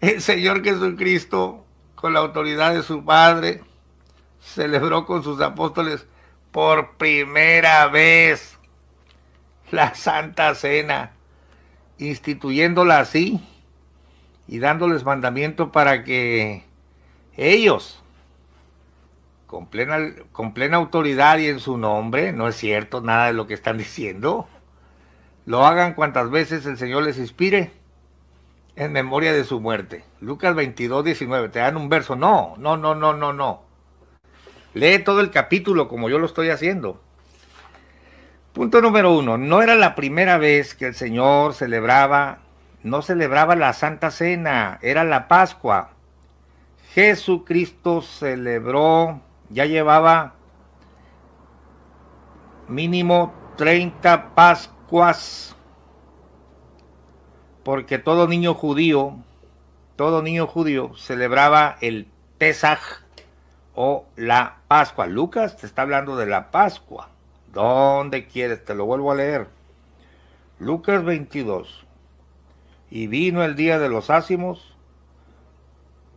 El Señor Jesucristo, con la autoridad de su Padre, celebró con sus apóstoles por primera vez la Santa Cena, instituyéndola así y dándoles mandamiento para que ellos, con plena, con plena autoridad y en su nombre, no es cierto nada de lo que están diciendo, lo hagan cuantas veces el Señor les inspire en memoria de su muerte. Lucas 22, 19. Te dan un verso. No, no, no, no, no, no. Lee todo el capítulo como yo lo estoy haciendo. Punto número uno. No era la primera vez que el Señor celebraba, no celebraba la Santa Cena, era la Pascua. Jesucristo celebró, ya llevaba mínimo 30 Pascuas porque todo niño judío, todo niño judío celebraba el Pesaj o la Pascua. Lucas te está hablando de la Pascua. ¿Dónde quieres? Te lo vuelvo a leer. Lucas 22. Y vino el día de los ácimos,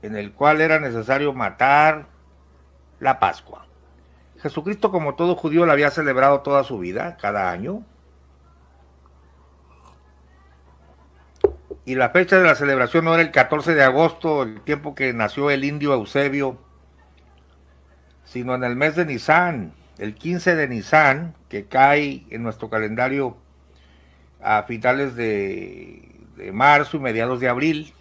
en el cual era necesario matar la Pascua. Jesucristo, como todo judío, la había celebrado toda su vida, cada año, y la fecha de la celebración no era el 14 de agosto, el tiempo que nació el indio Eusebio, sino en el mes de Nisan, el 15 de Nisan, que cae en nuestro calendario a finales de, de marzo y mediados de abril.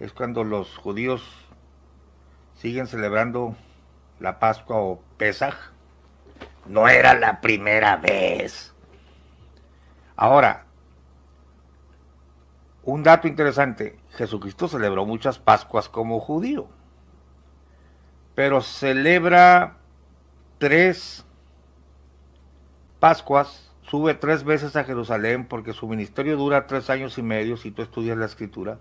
Es cuando los judíos siguen celebrando la Pascua o Pesaj. No era la primera vez. Ahora, un dato interesante, Jesucristo celebró muchas Pascuas como judío, pero celebra tres Pascuas, sube tres veces a Jerusalén porque su ministerio dura tres años y medio si tú estudias la escritura.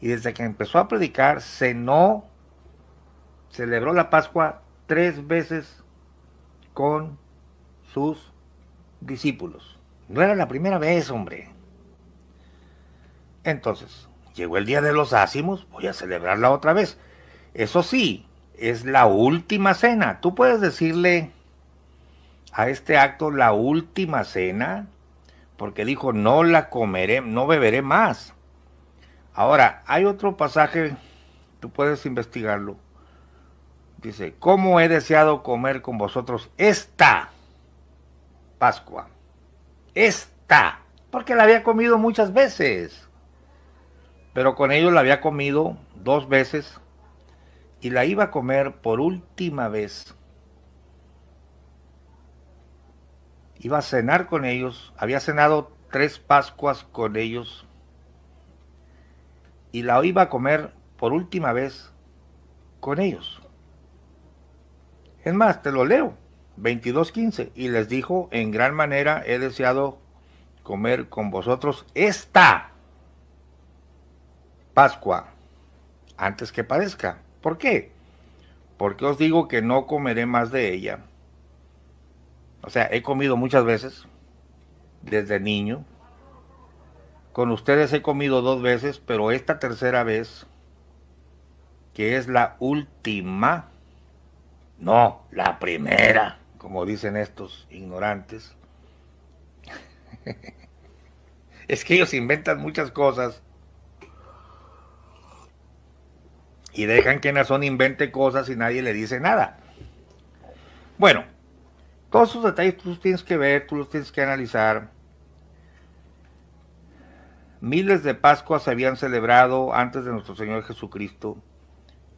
Y desde que empezó a predicar, cenó, celebró la Pascua tres veces con sus discípulos. No era la primera vez, hombre. Entonces, llegó el día de los ácimos, voy a celebrarla otra vez. Eso sí, es la última cena. Tú puedes decirle a este acto la última cena, porque dijo, no la comeré, no beberé más. Ahora, hay otro pasaje, tú puedes investigarlo. Dice, ¿cómo he deseado comer con vosotros esta Pascua? Esta, porque la había comido muchas veces. Pero con ellos la había comido dos veces y la iba a comer por última vez. Iba a cenar con ellos, había cenado tres Pascuas con ellos y la iba a comer por última vez con ellos. Es más, te lo leo, 22.15, y les dijo, en gran manera he deseado comer con vosotros esta Pascua, antes que padezca. ¿Por qué? Porque os digo que no comeré más de ella. O sea, he comido muchas veces, desde niño. Con ustedes he comido dos veces, pero esta tercera vez, que es la última, no, la primera, como dicen estos ignorantes. es que ellos inventan muchas cosas y dejan que Nazón invente cosas y nadie le dice nada. Bueno, todos esos detalles tú los tienes que ver, tú los tienes que analizar. Miles de Pascuas se habían celebrado antes de nuestro Señor Jesucristo.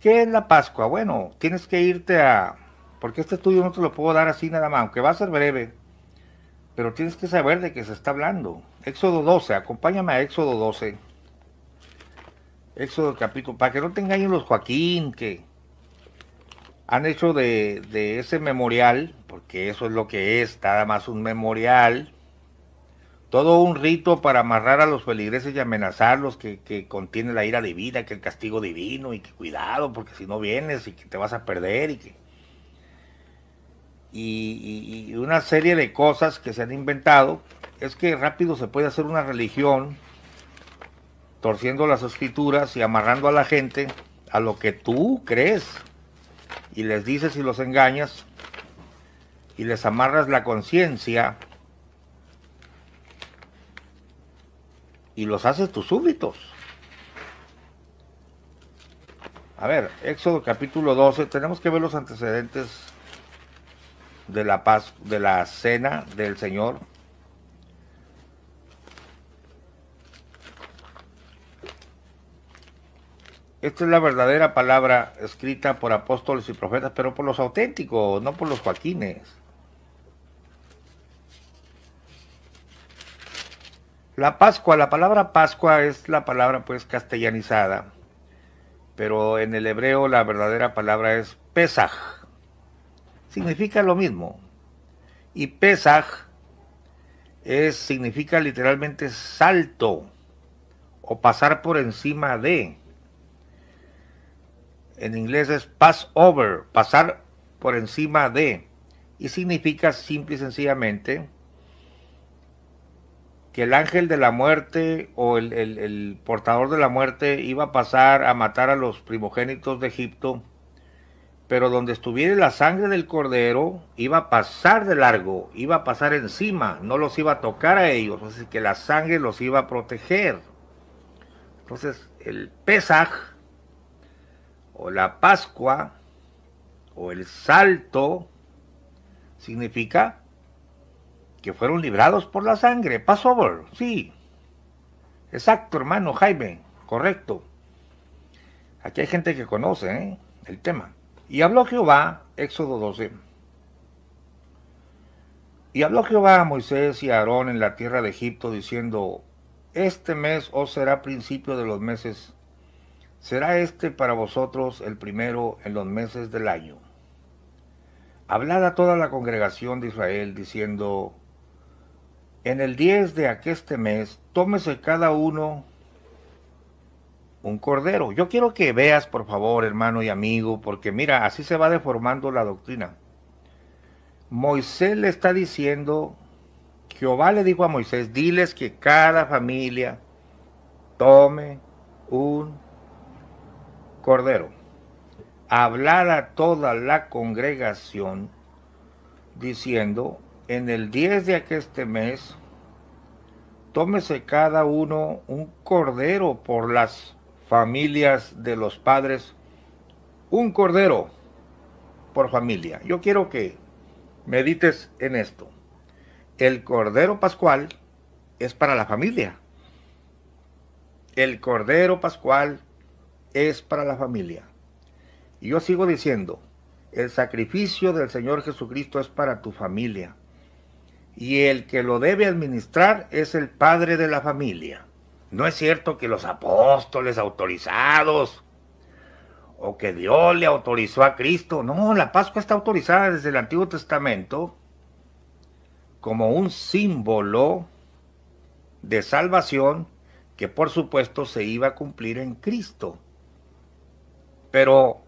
¿Qué es la Pascua? Bueno, tienes que irte a... Porque este estudio no te lo puedo dar así nada más, aunque va a ser breve. Pero tienes que saber de qué se está hablando. Éxodo 12, acompáñame a Éxodo 12. Éxodo capítulo, para que no te engañen los Joaquín, que han hecho de, ese memorial, porque eso es lo que es, nada más un memorial, todo un rito para amarrar a los feligreses y amenazarlos, que, que, contiene la ira divina, que el castigo divino, y que cuidado, porque si no vienes y que te vas a perder, y que... y una serie de cosas que se han inventado, es que rápido se puede hacer una religión torciendo las escrituras y amarrando a la gente a lo que tú crees y les dices y los engañas y les amarras la conciencia y los haces tus súbditos. A ver, Éxodo capítulo 12, tenemos que ver los antecedentes de la paz, de la cena del Señor Esta es la verdadera palabra escrita por apóstoles y profetas, pero por los auténticos, no por los joaquines. La Pascua, la palabra Pascua es la palabra pues castellanizada, pero en el hebreo la verdadera palabra es Pesaj. Significa lo mismo. Y Pesaj significa literalmente salto o pasar por encima de en inglés es pass over, pasar por encima de, y significa simple y sencillamente que el ángel de la muerte o el, portador de la muerte iba a pasar a matar a los primogénitos de Egipto, pero donde estuviera la sangre del cordero iba a pasar de largo, iba a pasar encima, no los iba a tocar a ellos, así que la sangre los iba a proteger. Entonces el Pesaj o la Pascua o el Salto significa que fueron librados por la sangre. Passover, sí. Exacto, hermano Jaime, correcto. Aquí hay gente que conoce ¿eh? el tema. Y habló Jehová, Éxodo 12. Y habló Jehová a Moisés y a Aarón en la tierra de Egipto, diciendo, Este mes os oh, será principio de los meses Será este para vosotros el primero en los meses del año. Hablad a toda la congregación de Israel diciendo, en el 10 de aqueste mes, tómese cada uno un cordero. Yo quiero que veas, por favor, hermano y amigo, porque mira, así se va deformando la doctrina. Moisés le está diciendo, Jehová le dijo a Moisés, diles que cada familia tome un Cordero, hablar a toda la congregación diciendo, en el 10 de este mes, tómese cada uno un cordero por las familias de los padres, un cordero por familia. Yo quiero que medites en esto. El cordero pascual es para la familia. El cordero pascual es para la familia. Y yo sigo diciendo, el sacrificio del Señor Jesucristo es para tu familia. Y el que lo debe administrar es el padre de la familia. No es cierto que los apóstoles autorizados o que Dios le autorizó a Cristo. No, la Pascua está autorizada desde el Antiguo Testamento como un símbolo de salvación que por supuesto se iba a cumplir en Cristo. Pero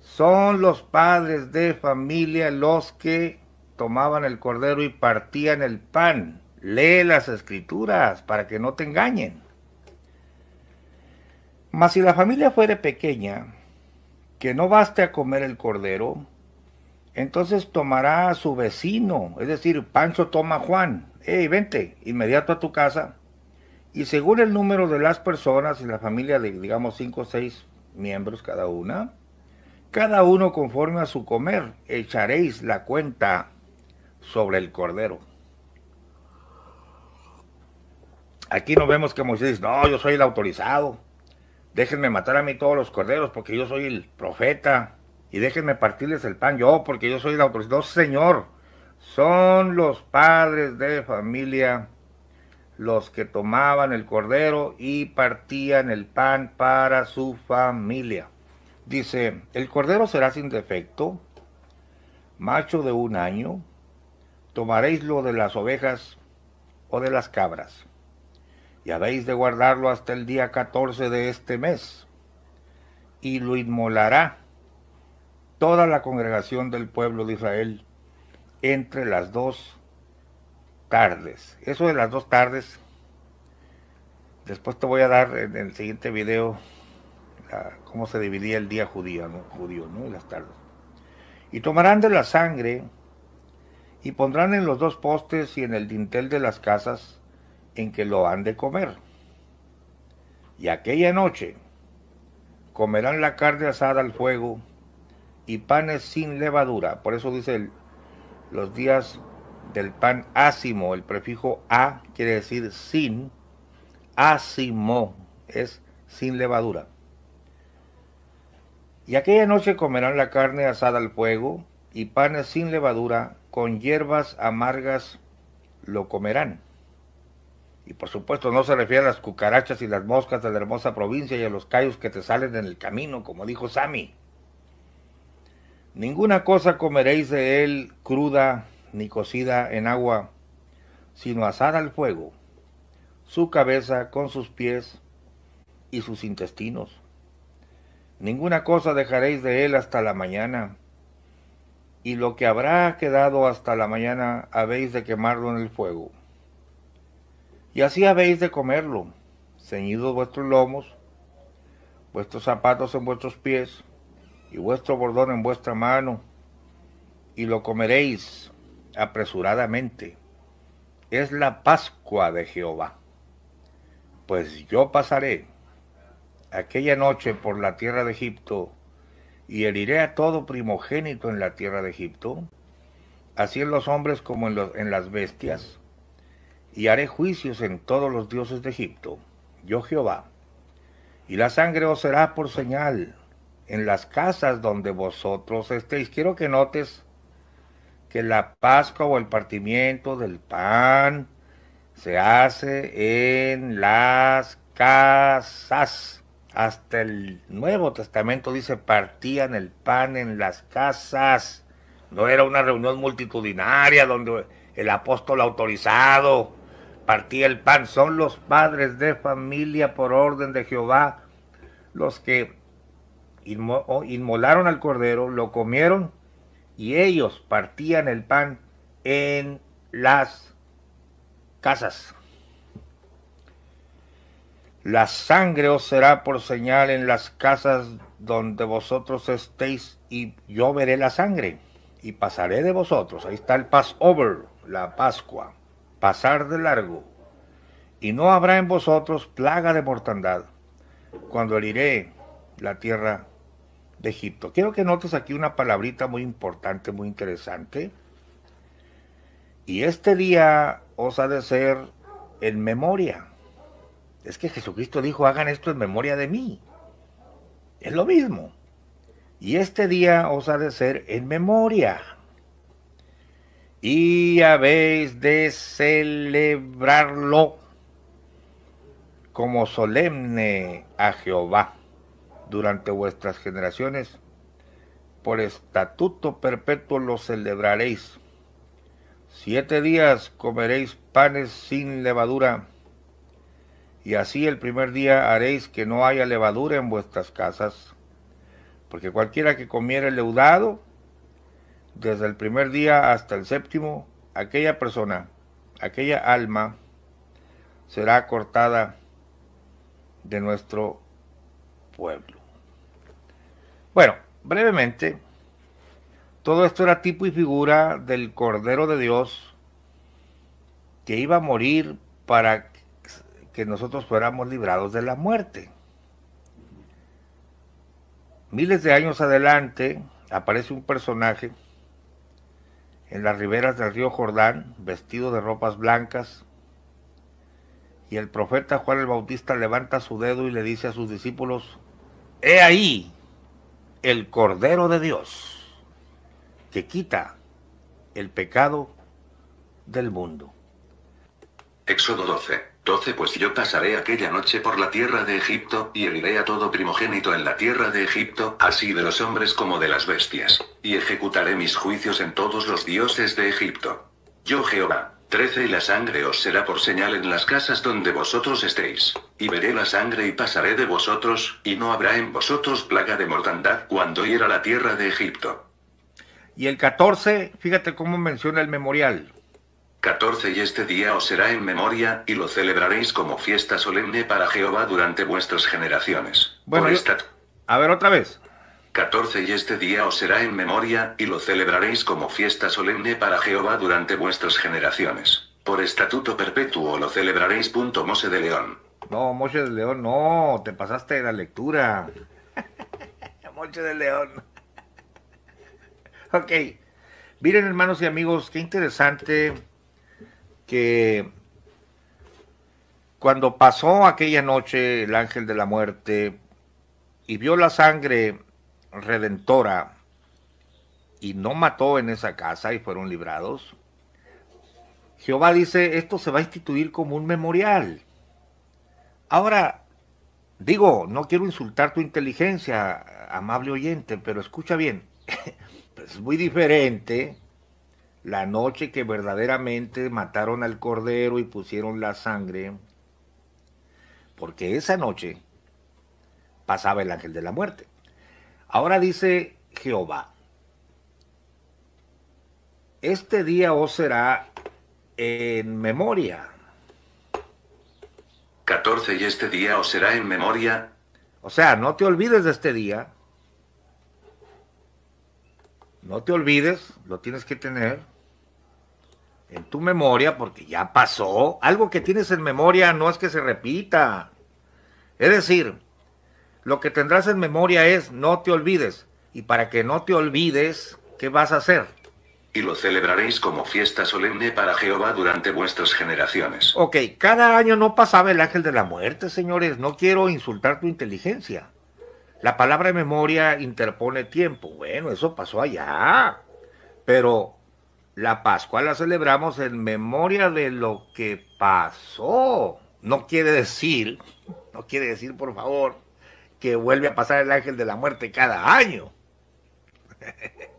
son los padres de familia los que tomaban el cordero y partían el pan. Lee las escrituras para que no te engañen. Mas si la familia fuere pequeña, que no baste a comer el cordero, entonces tomará a su vecino, es decir, Pancho toma Juan, Ey, vente, inmediato a tu casa, y según el número de las personas, y la familia de, digamos, cinco o seis miembros cada una, cada uno conforme a su comer, echaréis la cuenta sobre el cordero. Aquí nos vemos que Moisés dice, no, yo soy el autorizado, déjenme matar a mí todos los corderos porque yo soy el profeta y déjenme partirles el pan yo porque yo soy el autorizado. señor, son los padres de familia los que tomaban el cordero y partían el pan para su familia. Dice, el cordero será sin defecto, macho de un año, Tomaréis lo de las ovejas o de las cabras, y habéis de guardarlo hasta el día 14 de este mes, y lo inmolará toda la congregación del pueblo de Israel entre las dos tardes. Eso de las dos tardes. Después te voy a dar en el siguiente video cómo se dividía el día judío, ¿no? judío, ¿no? Y las tardes. Y tomarán de la sangre y pondrán en los dos postes y en el dintel de las casas en que lo han de comer. Y aquella noche comerán la carne asada al fuego y panes sin levadura. Por eso dice los días del pan ácimo, el prefijo a quiere decir sin, ácimo es sin levadura. Y aquella noche comerán la carne asada al fuego y panes sin levadura, con hierbas amargas lo comerán. Y por supuesto no se refiere a las cucarachas y las moscas de la hermosa provincia y a los callos que te salen en el camino, como dijo Sami. Ninguna cosa comeréis de él cruda ni cocida en agua, sino asada al fuego, su cabeza con sus pies y sus intestinos. Ninguna cosa dejaréis de él hasta la mañana, y lo que habrá quedado hasta la mañana habéis de quemarlo en el fuego. Y así habéis de comerlo, ceñidos vuestros lomos, vuestros zapatos en vuestros pies, y vuestro bordón en vuestra mano, y lo comeréis apresuradamente, es la Pascua de Jehová. Pues yo pasaré aquella noche por la tierra de Egipto y heriré a todo primogénito en la tierra de Egipto, así en los hombres como en, las bestias, y haré juicios en todos los dioses de Egipto, yo Jehová. Y la sangre os será por señal en las casas donde vosotros estéis. Quiero que notes que la Pascua o el partimiento del pan se hace en las casas. Hasta el Nuevo Testamento dice partían el pan en las casas. No era una reunión multitudinaria donde el apóstol autorizado partía el pan. Son los padres de familia por orden de Jehová los que inmolaron al cordero, lo comieron y ellos partían el pan en las casas. La sangre os será por señal en las casas donde vosotros estéis y yo veré la sangre y pasaré de vosotros. Ahí está el Passover, la Pascua, pasar de largo. Y no habrá en vosotros plaga de mortandad cuando heriré la tierra de Egipto. Quiero que notes aquí una palabrita muy importante, muy interesante. Y este día os ha de ser en memoria. Es que Jesucristo dijo, hagan esto en memoria de mí. Es lo mismo. Y este día os ha de ser en memoria. Y habéis de celebrarlo como solemne a Jehová durante vuestras generaciones. Por estatuto perpetuo lo celebraréis. Siete días comeréis panes sin levadura, y así el primer día haréis que no haya levadura en vuestras casas, porque cualquiera que comiere leudado, desde el primer día hasta el séptimo, aquella persona, aquella alma, será cortada de nuestro pueblo. Bueno, brevemente, todo esto era tipo y figura del Cordero de Dios que iba a morir para que nosotros fuéramos librados de la muerte. Miles de años adelante aparece un personaje en las riberas del río Jordán, vestido de ropas blancas, y el profeta Juan el Bautista levanta su dedo y le dice a sus discípulos, He ahí el Cordero de Dios que quita el pecado del mundo. Éxodo 12. 12 Pues yo pasaré aquella noche por la tierra de Egipto, y heriré a todo primogénito en la tierra de Egipto, así de los hombres como de las bestias, y ejecutaré mis juicios en todos los dioses de Egipto. Yo Jehová. 13 Y la sangre os será por señal en las casas donde vosotros estéis. Y veré la sangre y pasaré de vosotros, y no habrá en vosotros plaga de mortandad cuando hiera la tierra de Egipto. Y el 14, fíjate cómo menciona el memorial. 14 Y este día os será en memoria, y lo celebraréis como fiesta solemne para Jehová durante vuestras generaciones. Bueno, A ver otra vez. 14 Y este día os será en memoria, y lo celebraréis como fiesta solemne para Jehová durante vuestras generaciones. Por estatuto perpetuo lo celebraréis. Punto Mose de León. No, Mose de León, no, te pasaste de la lectura. Mose de León. ok. Miren, hermanos y amigos, qué interesante que cuando pasó aquella noche el ángel de la muerte y vio la sangre redentora y no mató en esa casa y fueron librados, Jehová dice, esto se va a instituir como un memorial. Ahora, digo, no quiero insultar tu inteligencia, amable oyente, pero escucha bien, pues es muy diferente la noche que verdaderamente mataron al cordero y pusieron la sangre, porque esa noche pasaba el ángel de la muerte. Ahora dice Jehová, este día os será en memoria. 14 y este día os será en memoria. O sea, no te olvides de este día. No te olvides, lo tienes que tener en tu memoria porque ya pasó. Algo que tienes en memoria no es que se repita. Es decir, lo que tendrás en memoria es no te olvides. Y para que no te olvides, ¿qué vas a hacer? Y lo celebraréis como fiesta solemne para Jehová durante vuestras generaciones. Ok, cada año no pasaba el ángel de la muerte, señores. No quiero insultar tu inteligencia. La palabra memoria interpone tiempo. Bueno, eso pasó allá. Pero la Pascua la celebramos en memoria de lo que pasó. No quiere decir, no quiere decir, por favor, que vuelve a pasar el ángel de la muerte cada año.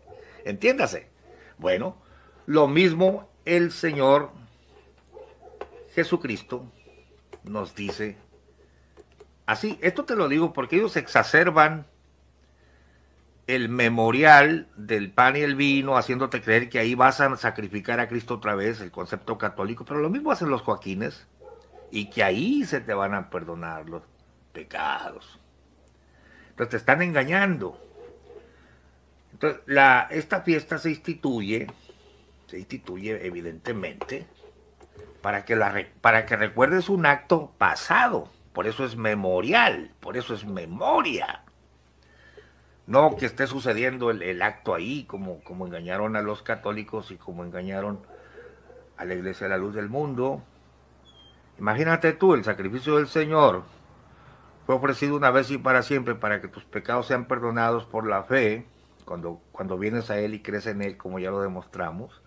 Entiéndase. Bueno, lo mismo el Señor Jesucristo nos dice así. Esto te lo digo porque ellos exacerban el memorial del pan y el vino, haciéndote creer que ahí vas a sacrificar a Cristo otra vez, el concepto católico, pero lo mismo hacen los joaquines, y que ahí se te van a perdonar los pecados te están engañando. Entonces, la, esta fiesta se instituye, se instituye evidentemente, para que, la, para que recuerdes un acto pasado. Por eso es memorial, por eso es memoria. No que esté sucediendo el, el acto ahí, como, como engañaron a los católicos y como engañaron a la Iglesia de la Luz del Mundo. Imagínate tú el sacrificio del Señor ofrecido una vez y para siempre para que tus pecados sean perdonados por la fe, cuando, cuando vienes a Él y crees en Él, como ya lo demostramos.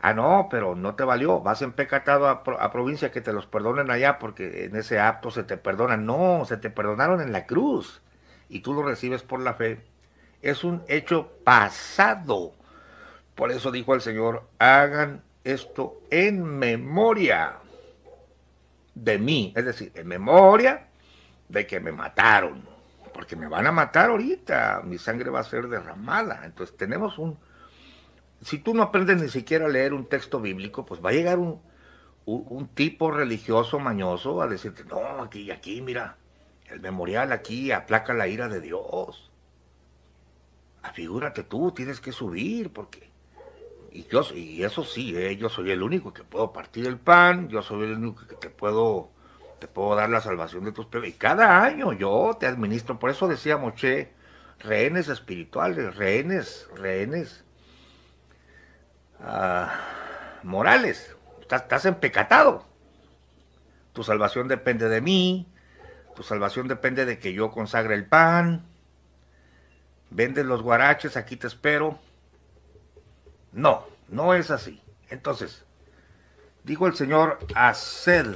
Ah, no, pero no te valió. Vas en a, a provincia que te los perdonen allá porque en ese acto se te perdona. No, se te perdonaron en la cruz y tú lo recibes por la fe. Es un hecho pasado. Por eso dijo el Señor, hagan esto en memoria de mí. Es decir, en memoria de que me mataron, porque me van a matar ahorita, mi sangre va a ser derramada. Entonces tenemos un... Si tú no aprendes ni siquiera a leer un texto bíblico, pues va a llegar un, tipo religioso mañoso a decirte, no, aquí, aquí, mira, el memorial aquí aplaca la ira de Dios. Afigúrate tú, tienes que subir, porque... Y, yo, y eso sí, eh, yo soy el único que puedo partir el pan, yo soy el único que te puedo te puedo dar la salvación de tus pecados. Y cada año yo te administro, por eso decía Moche, rehenes espirituales, rehenes, rehenes ah, morales. Estás, estás empecatado. Tu salvación depende de mí, tu salvación depende de que yo consagre el pan. Vendes los guaraches, aquí te espero. No, no es así. Entonces, dijo el Señor, haced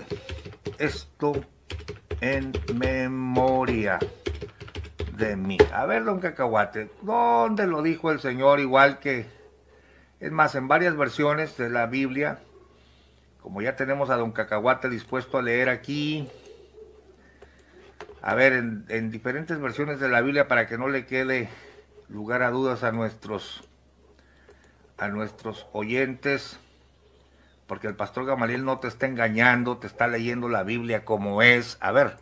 esto en memoria de mí. A ver, don Cacahuate, ¿dónde lo dijo el Señor? Igual que, es más, en varias versiones de la Biblia, como ya tenemos a don Cacahuate dispuesto a leer aquí, a ver, en, diferentes versiones de la Biblia para que no le quede lugar a dudas a nuestros, a nuestros oyentes porque el pastor Gamaliel no te está engañando, te está leyendo la Biblia como es. A ver.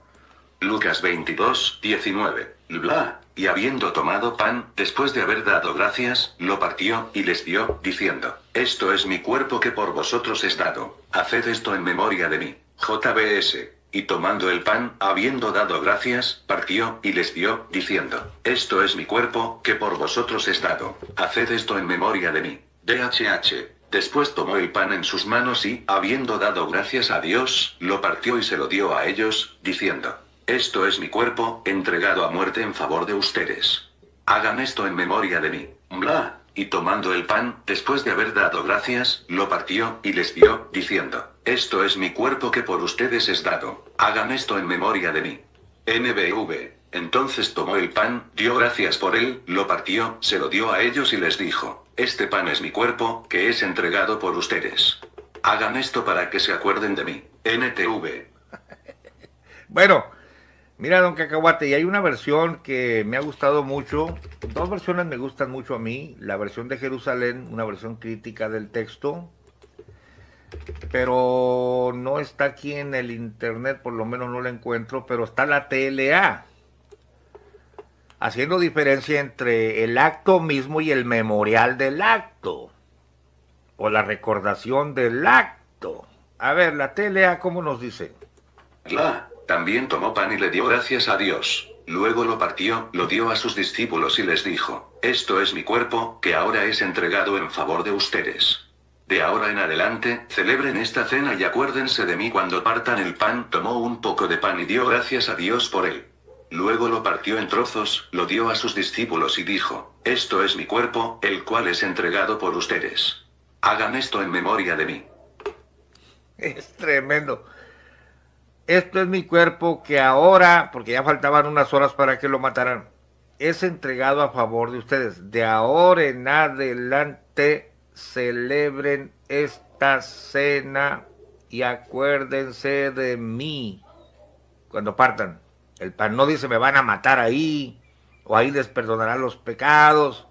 Lucas 22, 19. Bla. Y habiendo tomado pan, después de haber dado gracias, lo partió y les dio, diciendo, Esto es mi cuerpo que por vosotros es dado. Haced esto en memoria de mí. JBS. Y tomando el pan, habiendo dado gracias, partió y les dio, diciendo, Esto es mi cuerpo, que por vosotros es dado. Haced esto en memoria de mí. DHH. Después tomó el pan en sus manos y, habiendo dado gracias a Dios, lo partió y se lo dio a ellos, diciendo, Esto es mi cuerpo, entregado a muerte en favor de ustedes. Hagan esto en memoria de mí. Bla. Y tomando el pan, después de haber dado gracias, lo partió y les dio, diciendo, Esto es mi cuerpo que por ustedes es dado. Hagan esto en memoria de mí. NBV. Entonces tomó el pan, dio gracias por él, lo partió, se lo dio a ellos y les dijo, este pan es mi cuerpo, que es entregado por ustedes. Hagan esto para que se acuerden de mí. NTV. bueno, mira, don Cacahuate, y hay una versión que me ha gustado mucho. Dos versiones me gustan mucho a mí. La versión de Jerusalén, una versión crítica del texto, pero no está aquí en el internet, por lo menos no la encuentro, pero está la TLA, haciendo diferencia entre el acto mismo y el memorial del acto, o la recordación del acto. A ver, la telea, ah, ¿cómo nos dice? La ah, también tomó pan y le dio gracias a Dios. Luego lo partió, lo dio a sus discípulos y les dijo, Esto es mi cuerpo, que ahora es entregado en favor de ustedes. De ahora en adelante, celebren esta cena y acuérdense de mí cuando partan el pan. Tomó un poco de pan y dio gracias a Dios por él. Luego lo partió en trozos, lo dio a sus discípulos y dijo, Esto es mi cuerpo, el cual es entregado por ustedes. Hagan esto en memoria de mí. Es tremendo. Esto es mi cuerpo que ahora, porque ya faltaban unas horas para que lo mataran, es entregado a favor de ustedes. De ahora en adelante celebren esta cena y acuérdense de mí cuando partan. El pan no dice me van a matar ahí, o ahí les perdonarán los pecados,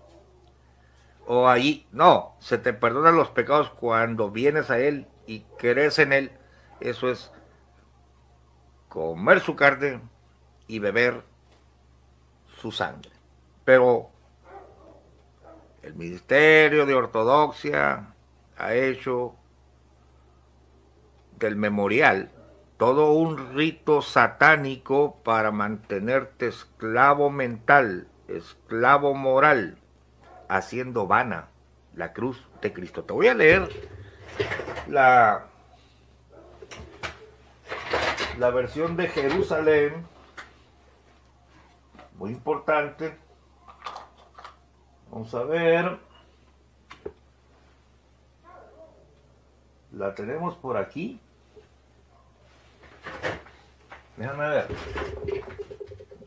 o ahí, no, se te perdonan los pecados cuando vienes a Él y crees en Él. Eso es comer su carne y beber su sangre. Pero el Ministerio de Ortodoxia ha hecho del memorial todo un rito satánico para mantenerte esclavo mental, esclavo moral, haciendo vana la cruz de Cristo. Te voy a leer la, la versión de Jerusalén, muy importante. Vamos a ver. La tenemos por aquí. Déjame ver.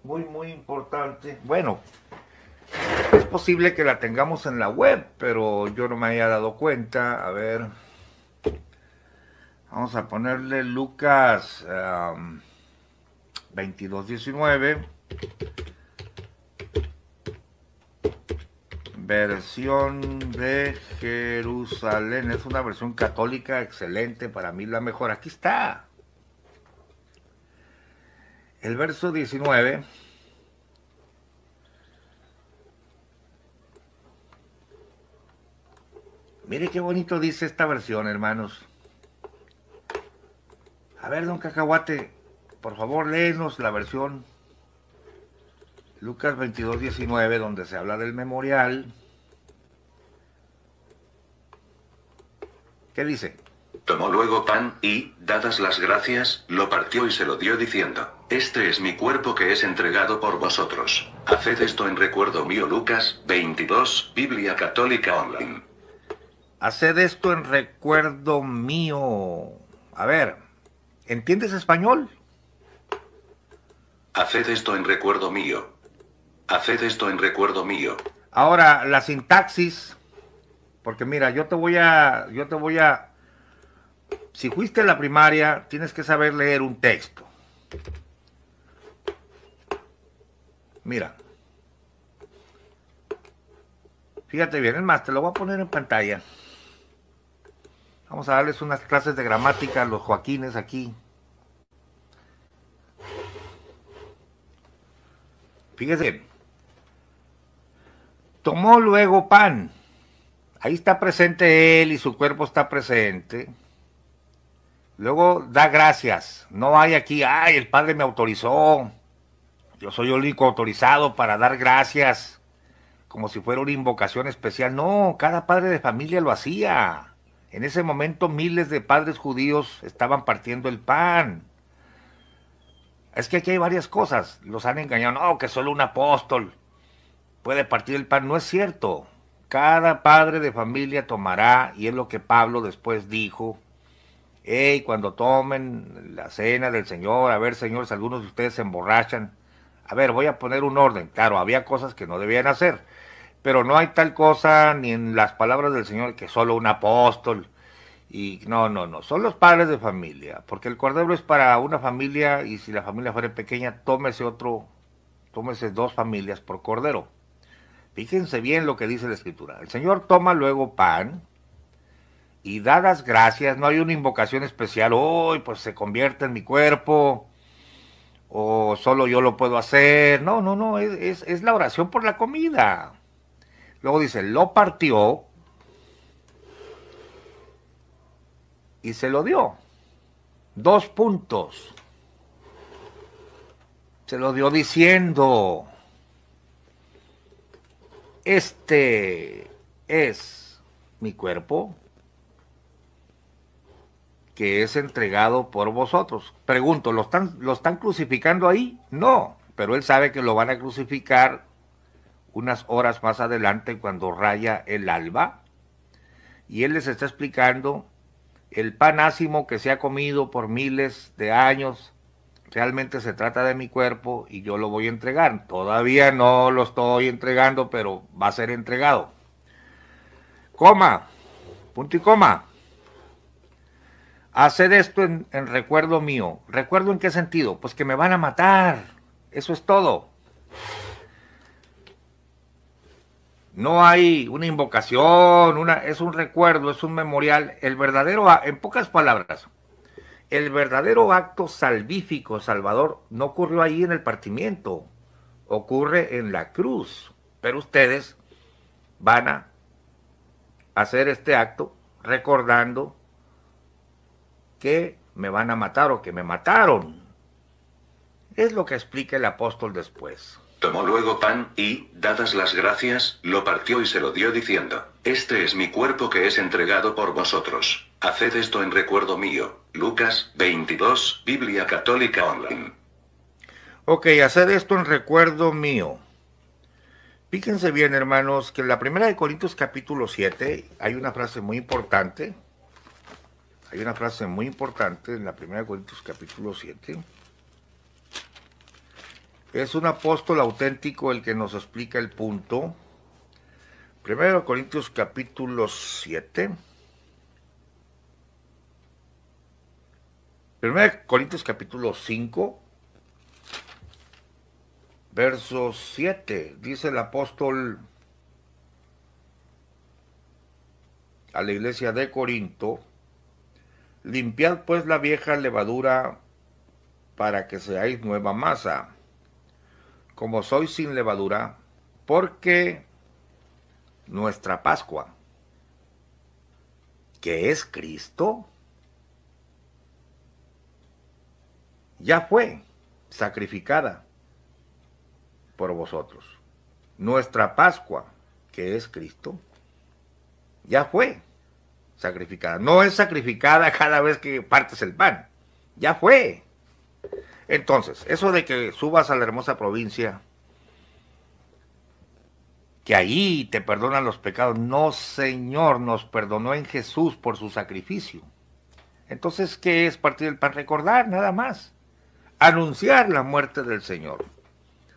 Muy, muy importante. Bueno, es posible que la tengamos en la web, pero yo no me haya dado cuenta. A ver. Vamos a ponerle Lucas 22.19. Versión de Jerusalén. Es una versión católica excelente. Para mí la mejor. Aquí está el verso 19 Mire qué bonito dice esta versión, hermanos. A ver, don Cacahuate, por favor, léenos la versión Lucas 22, 19, donde se habla del memorial. ¿Qué dice? Tomó luego pan, y, dadas las gracias, lo partió y se lo dio diciendo, Este es mi cuerpo que es entregado por vosotros. Haced esto en recuerdo mío Lucas 22, Biblia Católica Online. Haced esto en recuerdo mío. A ver, ¿entiendes español? Haced esto en recuerdo mío. Haced esto en recuerdo mío. Ahora, la sintaxis, porque mira, yo te voy a, yo te voy a si fuiste a la primaria, tienes que saber leer un texto. Mira. Fíjate bien, el más, te lo voy a poner en pantalla. Vamos a darles unas clases de gramática a los Joaquines aquí. Fíjese. Tomó luego pan. Ahí está presente él y su cuerpo está presente. Luego da gracias. No hay aquí, ay, el Padre me autorizó. Yo soy el único autorizado para dar gracias. Como si fuera una invocación especial. No, cada padre de familia lo hacía. En ese momento miles de padres judíos estaban partiendo el pan. Es que aquí hay varias cosas. Los han engañado. No, que solo un apóstol puede partir el pan. No es cierto. Cada padre de familia tomará, y es lo que Pablo después dijo Ey, cuando tomen la cena del Señor, a ver, señores, algunos de ustedes se emborrachan. A ver, voy a poner un orden. Claro, había cosas que no debían hacer, pero no hay tal cosa ni en las palabras del Señor que solo un apóstol. Y no, no, no, son los padres de familia, porque el cordero es para una familia y si la familia fuera pequeña, tómese otro, tómese dos familias por cordero. Fíjense bien lo que dice la escritura. El Señor toma luego pan, y dadas gracias, no hay una invocación especial, hoy pues se convierte en mi cuerpo, o solo yo lo puedo hacer, no, no, no, es la oración por la comida. Luego dice, lo partió y se lo dio. Dos puntos. Se lo dio diciendo, este es mi cuerpo que es entregado por vosotros. Pregunto, ¿lo están, ¿lo están crucificando ahí? No, pero él sabe que lo van a crucificar unas horas más adelante cuando raya el alba. Y él les está explicando el pan que se ha comido por miles de años. Realmente se trata de mi cuerpo y yo lo voy a entregar. Todavía no lo estoy entregando, pero va a ser entregado. Coma, punto y coma hacer esto en, recuerdo mío. ¿Recuerdo en qué sentido? Pues que me van a matar. Eso es todo. No hay una invocación, una, es un recuerdo, es un memorial. El verdadero, en pocas palabras, el verdadero acto salvífico, Salvador, no ocurrió ahí en el partimiento, ocurre en la cruz. Pero ustedes van a hacer este acto recordando que me van a matar o que me mataron. Es lo que explica el apóstol después. Tomó luego pan y, dadas las gracias, lo partió y se lo dio diciendo, Este es mi cuerpo que es entregado por vosotros. Haced esto en recuerdo mío. Lucas 22, Biblia Católica Online. Ok, haced esto en recuerdo mío. Fíjense bien, hermanos, que en la primera de Corintios capítulo 7 hay una frase muy importante hay una frase muy importante en la primera de Corintios capítulo 7. Es un apóstol auténtico el que nos explica el punto. Primero de Corintios capítulo 7. Primero Corintios capítulo 5. Verso 7. Dice el apóstol a la iglesia de Corinto Limpiad pues la vieja levadura para que seáis nueva masa, como sois sin levadura, porque nuestra Pascua, que es Cristo, ya fue sacrificada por vosotros. Nuestra Pascua, que es Cristo, ya fue sacrificada. No es sacrificada cada vez que partes el pan. Ya fue. Entonces, eso de que subas a la hermosa provincia, que ahí te perdonan los pecados, no Señor, nos perdonó en Jesús por su sacrificio. Entonces, ¿qué es partir el pan? Recordar, nada más. Anunciar la muerte del Señor.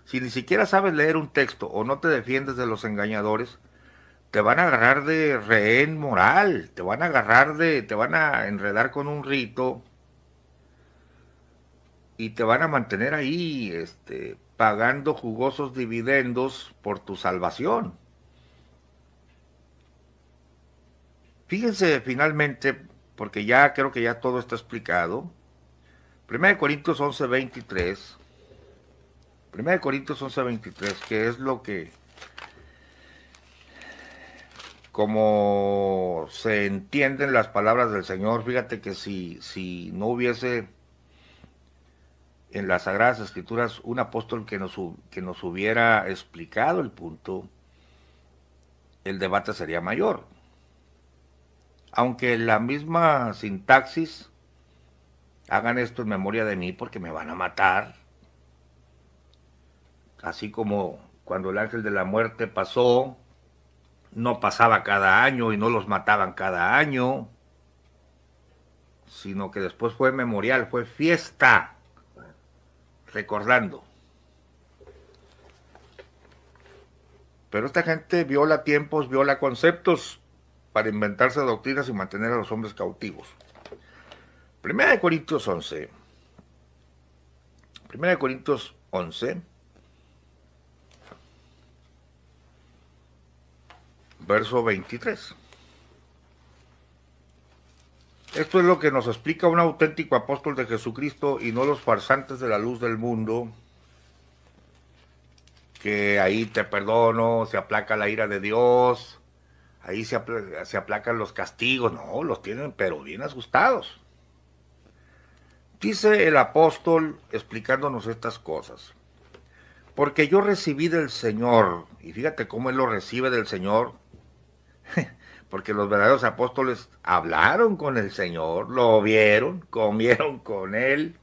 Si ni siquiera sabes leer un texto o no te defiendes de los engañadores, te van a agarrar de rehén moral, te van a agarrar de, te van a enredar con un rito y te van a mantener ahí, este, pagando jugosos dividendos por tu salvación. Fíjense finalmente, porque ya creo que ya todo está explicado. 1 Corintios 11:23. 23. de Corintios 11:23, ¿qué que es lo que como se entienden las palabras del Señor, fíjate que si, si no hubiese en las Sagradas Escrituras un apóstol que nos, que nos hubiera explicado el punto, el debate sería mayor. Aunque la misma sintaxis, hagan esto en memoria de mí porque me van a matar, así como cuando el ángel de la muerte pasó, no pasaba cada año y no los mataban cada año, sino que después fue memorial, fue fiesta, recordando. Pero esta gente viola tiempos, viola conceptos para inventarse doctrinas y mantener a los hombres cautivos. Primera de Corintios 11. Primera de Corintios 11 verso 23. Esto es lo que nos explica un auténtico apóstol de Jesucristo y no los farsantes de la luz del mundo, que ahí te perdono, se aplaca la ira de Dios, ahí se, se aplacan los castigos, no, los tienen pero bien asustados. Dice el apóstol explicándonos estas cosas. Porque yo recibí del Señor, y fíjate cómo él lo recibe del Señor, porque los verdaderos apóstoles hablaron con el Señor, lo vieron, comieron con Él.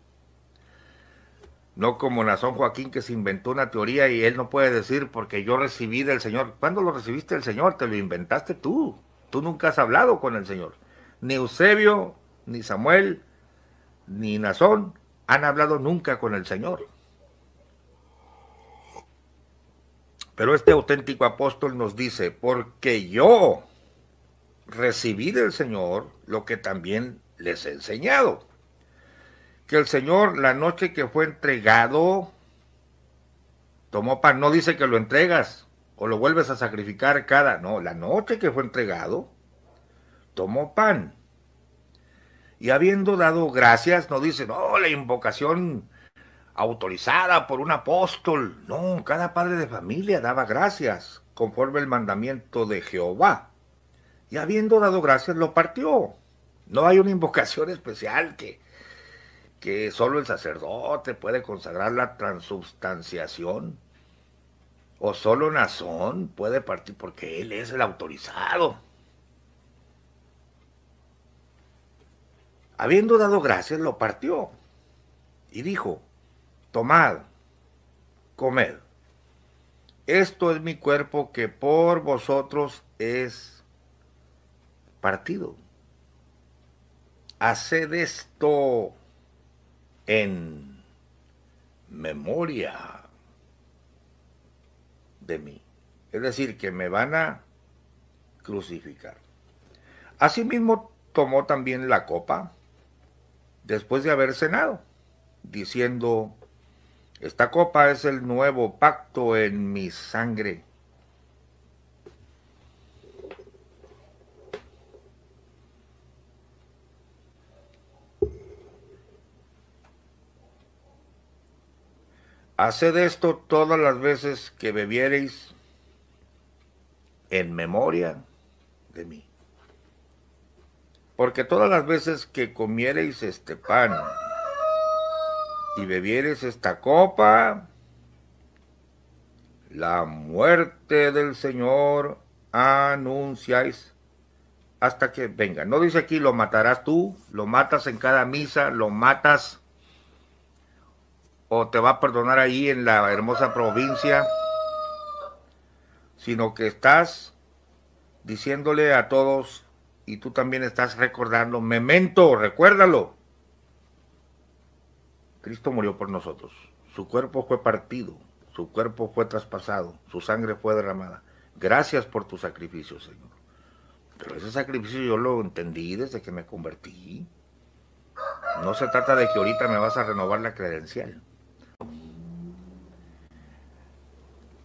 No como Nazón Joaquín que se inventó una teoría y él no puede decir porque yo recibí del Señor. ¿Cuándo lo recibiste del Señor? Te lo inventaste tú. Tú nunca has hablado con el Señor. Ni Eusebio, ni Samuel, ni Nazón han hablado nunca con el Señor. Pero este auténtico apóstol nos dice, porque yo recibí del Señor lo que también les he enseñado. Que el Señor la noche que fue entregado, tomó pan, no dice que lo entregas o lo vuelves a sacrificar cada, no, la noche que fue entregado, tomó pan. Y habiendo dado gracias, no dice, no, la invocación autorizada por un apóstol. No, cada padre de familia daba gracias conforme el mandamiento de Jehová. Y habiendo dado gracias, lo partió. No hay una invocación especial que, que solo el sacerdote puede consagrar la transubstanciación. O solo Nazón puede partir porque él es el autorizado. Habiendo dado gracias, lo partió y dijo, Tomad, comed. Esto es mi cuerpo que por vosotros es partido. Haced esto en memoria de mí. Es decir, que me van a crucificar. Asimismo tomó también la copa después de haber cenado, diciendo, esta copa es el nuevo pacto en mi sangre. Haced esto todas las veces que bebiereis en memoria de mí. Porque todas las veces que comiereis este pan y bebieres esta copa, la muerte del Señor anunciáis hasta que venga. No dice aquí, lo matarás tú, lo matas en cada misa, lo matas o te va a perdonar ahí en la hermosa provincia, sino que estás diciéndole a todos, y tú también estás recordando, memento, recuérdalo Cristo murió por nosotros. Su cuerpo fue partido, su cuerpo fue traspasado, su sangre fue derramada. Gracias por tu sacrificio, Señor. Pero ese sacrificio yo lo entendí desde que me convertí. No se trata de que ahorita me vas a renovar la credencial.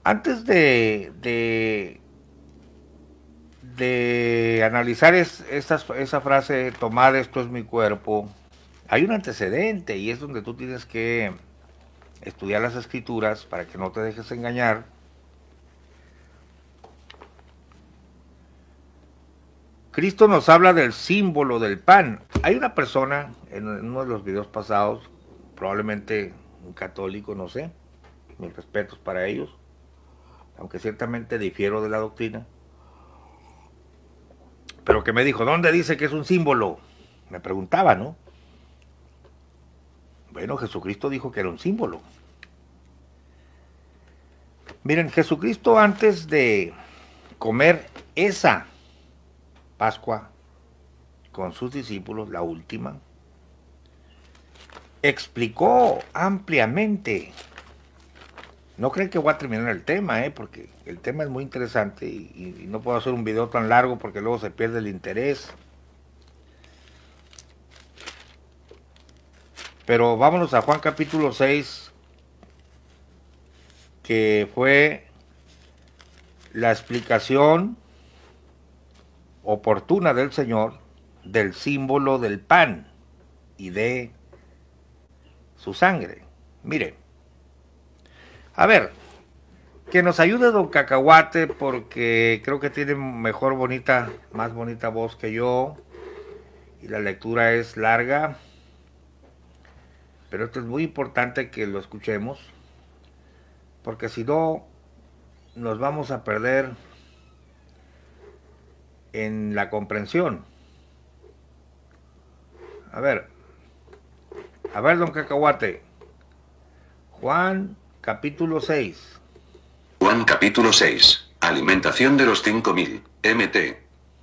Antes de, de, de analizar esa frase, tomar esto es mi cuerpo, hay un antecedente y es donde tú tienes que estudiar las escrituras para que no te dejes engañar. Cristo nos habla del símbolo del pan. Hay una persona en uno de los videos pasados, probablemente un católico, no sé, mis respetos para ellos, aunque ciertamente difiero de la doctrina, pero que me dijo, ¿dónde dice que es un símbolo? Me preguntaba, ¿no? Bueno, Jesucristo dijo que era un símbolo. Miren, Jesucristo antes de comer esa Pascua con sus discípulos, la última, explicó ampliamente. No creen que voy a terminar el tema, ¿eh? porque el tema es muy interesante y, y no puedo hacer un video tan largo porque luego se pierde el interés. Pero vámonos a Juan capítulo 6, que fue la explicación oportuna del Señor del símbolo del pan y de su sangre. Mire, a ver, que nos ayude don Cacahuate porque creo que tiene mejor bonita, más bonita voz que yo y la lectura es larga. Pero esto es muy importante que lo escuchemos, porque si no, nos vamos a perder en la comprensión. A ver, a ver, don Cacahuate. Juan capítulo 6. Juan capítulo 6. Alimentación de los 5000. MT.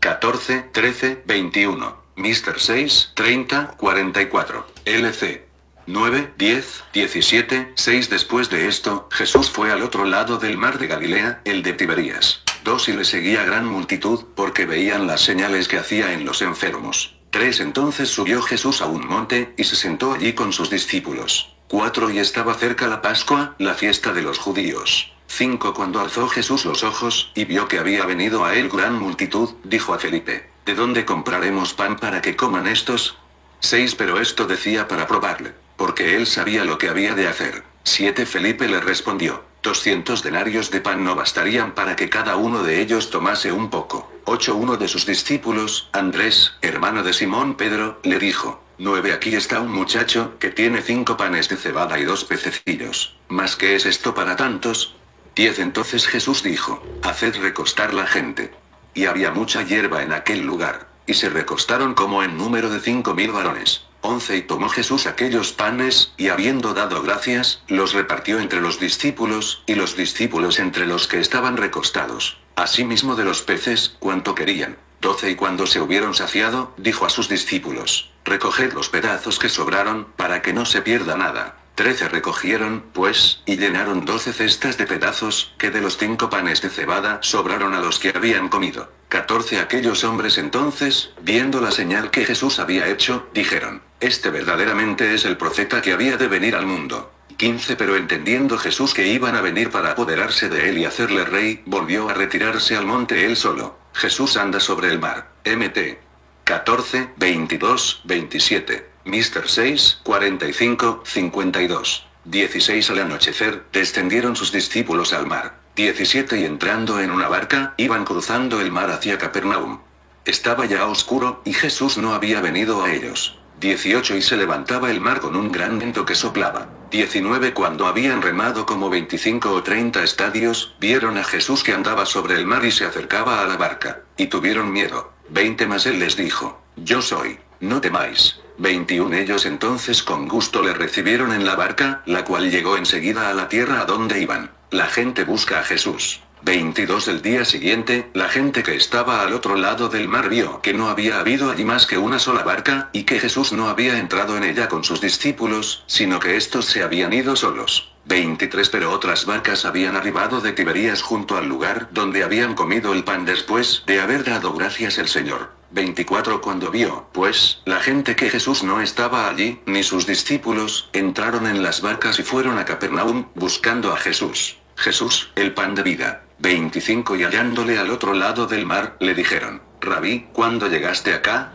14, 13, 21. Mister 6, 30, 44. LC. 9, 10, 17, 6 Después de esto, Jesús fue al otro lado del mar de Galilea, el de Tiberías. 2 Y le seguía gran multitud, porque veían las señales que hacía en los enfermos. 3 Entonces subió Jesús a un monte, y se sentó allí con sus discípulos. 4 Y estaba cerca la Pascua, la fiesta de los judíos. 5 Cuando alzó Jesús los ojos, y vio que había venido a él gran multitud, dijo a Felipe, ¿De dónde compraremos pan para que coman estos? 6 Pero esto decía para probarle porque él sabía lo que había de hacer. Siete Felipe le respondió. 200 denarios de pan no bastarían para que cada uno de ellos tomase un poco. Ocho uno de sus discípulos, Andrés, hermano de Simón Pedro, le dijo, Nueve aquí está un muchacho que tiene cinco panes de cebada y dos pececillos. ¿Más qué es esto para tantos? Diez entonces Jesús dijo, Haced recostar la gente. Y había mucha hierba en aquel lugar, y se recostaron como en número de cinco mil varones once y tomó Jesús aquellos panes, y habiendo dado gracias, los repartió entre los discípulos, y los discípulos entre los que estaban recostados, asimismo de los peces, cuanto querían. Doce y cuando se hubieron saciado, dijo a sus discípulos, Recoged los pedazos que sobraron, para que no se pierda nada. Trece recogieron, pues, y llenaron doce cestas de pedazos, que de los cinco panes de cebada sobraron a los que habían comido. Catorce aquellos hombres entonces, viendo la señal que Jesús había hecho, dijeron, Este verdaderamente es el profeta que había de venir al mundo. 15 Pero entendiendo Jesús que iban a venir para apoderarse de él y hacerle rey, volvió a retirarse al monte él solo. Jesús anda sobre el mar. MT. Catorce, veintidós, 27. Mr. 6, 45, 52. 16 al anochecer, descendieron sus discípulos al mar. 17 y entrando en una barca, iban cruzando el mar hacia Capernaum. Estaba ya oscuro, y Jesús no había venido a ellos. 18 y se levantaba el mar con un gran viento que soplaba. 19 cuando habían remado como 25 o 30 estadios, vieron a Jesús que andaba sobre el mar y se acercaba a la barca, y tuvieron miedo. 20 más él les dijo, Yo soy, no temáis. 21 ellos entonces con gusto le recibieron en la barca, la cual llegó enseguida a la tierra a donde iban. La gente busca a Jesús. 22 El día siguiente, la gente que estaba al otro lado del mar vio que no había habido allí más que una sola barca, y que Jesús no había entrado en ella con sus discípulos, sino que estos se habían ido solos. 23 Pero otras barcas habían arribado de Tiberías junto al lugar donde habían comido el pan después de haber dado gracias el Señor. 24 Cuando vio, pues, la gente que Jesús no estaba allí, ni sus discípulos, entraron en las barcas y fueron a Capernaum, buscando a Jesús. Jesús, el pan de vida. 25 Y hallándole al otro lado del mar, le dijeron, Rabí, ¿cuándo llegaste acá?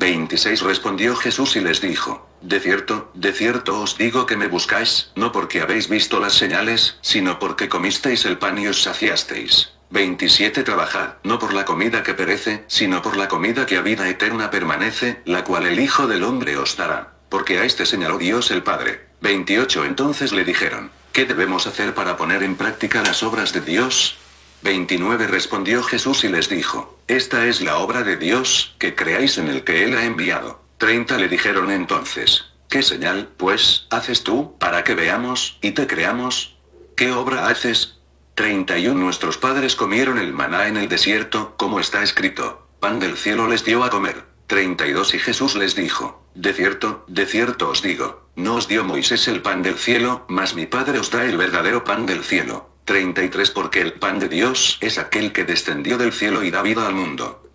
26 Respondió Jesús y les dijo, De cierto, de cierto os digo que me buscáis, no porque habéis visto las señales, sino porque comisteis el pan y os saciasteis. 27 Trabajad, no por la comida que perece, sino por la comida que a vida eterna permanece, la cual el Hijo del Hombre os dará, porque a este señaló Dios el Padre. 28 Entonces le dijeron, ¿qué debemos hacer para poner en práctica las obras de Dios? 29 Respondió Jesús y les dijo, Esta es la obra de Dios, que creáis en el que Él ha enviado. 30 Le dijeron entonces, ¿qué señal, pues, haces tú, para que veamos, y te creamos? ¿Qué obra haces, 31 Nuestros padres comieron el maná en el desierto, como está escrito. Pan del cielo les dio a comer. 32 Y Jesús les dijo, De cierto, de cierto os digo, no os dio Moisés el pan del cielo, mas mi Padre os da el verdadero pan del cielo. 33 Porque el pan de Dios es aquel que descendió del cielo y da vida al mundo.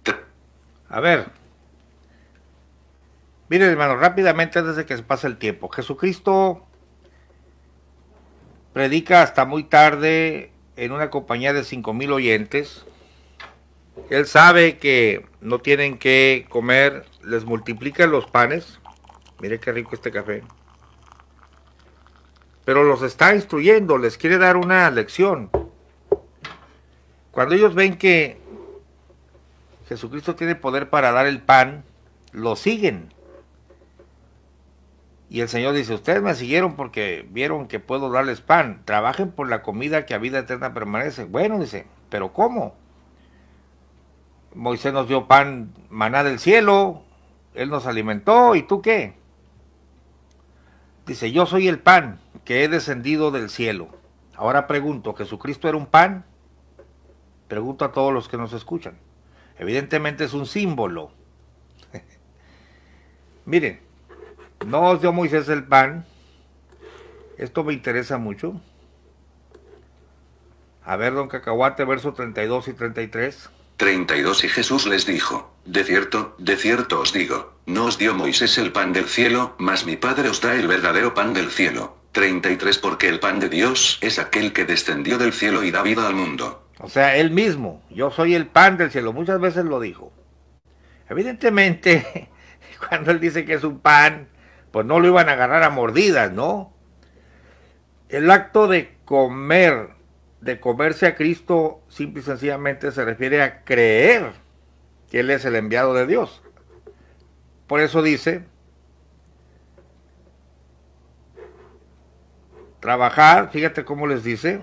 a ver. Miren hermano, rápidamente desde que se pasa el tiempo. Jesucristo predica hasta muy tarde en una compañía de 5.000 oyentes. Él sabe que no tienen que comer, les multiplica los panes. Mire qué rico este café. Pero los está instruyendo, les quiere dar una lección. Cuando ellos ven que Jesucristo tiene poder para dar el pan, lo siguen. Y el Señor dice, ustedes me siguieron porque vieron que puedo darles pan, trabajen por la comida que a vida eterna permanece. Bueno, dice, pero ¿cómo? Moisés nos dio pan, maná del cielo, él nos alimentó, ¿y tú qué? Dice, yo soy el pan que he descendido del cielo. Ahora pregunto, ¿Jesucristo era un pan? Pregunto a todos los que nos escuchan. Evidentemente es un símbolo. Miren, no os dio Moisés el pan. Esto me interesa mucho. A ver, don Cacahuate, verso 32 y 33. 32 Y Jesús les dijo, De cierto, de cierto os digo, no os dio Moisés el pan del cielo, mas mi Padre os da el verdadero pan del cielo. 33 Porque el pan de Dios es aquel que descendió del cielo y da vida al mundo. O sea, él mismo, yo soy el pan del cielo, muchas veces lo dijo. Evidentemente, cuando él dice que es un pan, pues no lo iban a agarrar a mordidas, ¿no? El acto de comer, de comerse a Cristo, simple y sencillamente se refiere a creer que Él es el enviado de Dios. Por eso dice, trabajar, fíjate cómo les dice.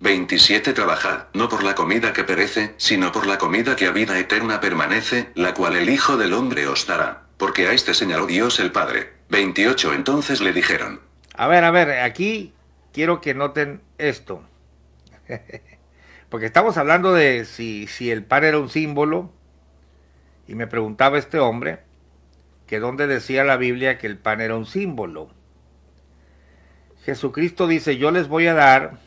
27 Trabajar, no por la comida que perece, sino por la comida que a vida eterna permanece, la cual el Hijo del Hombre os dará porque a este señaló Dios el Padre. 28 entonces le dijeron. A ver, a ver, aquí quiero que noten esto. porque estamos hablando de si, si el pan era un símbolo, y me preguntaba este hombre que dónde decía la Biblia que el pan era un símbolo. Jesucristo dice, yo les voy a dar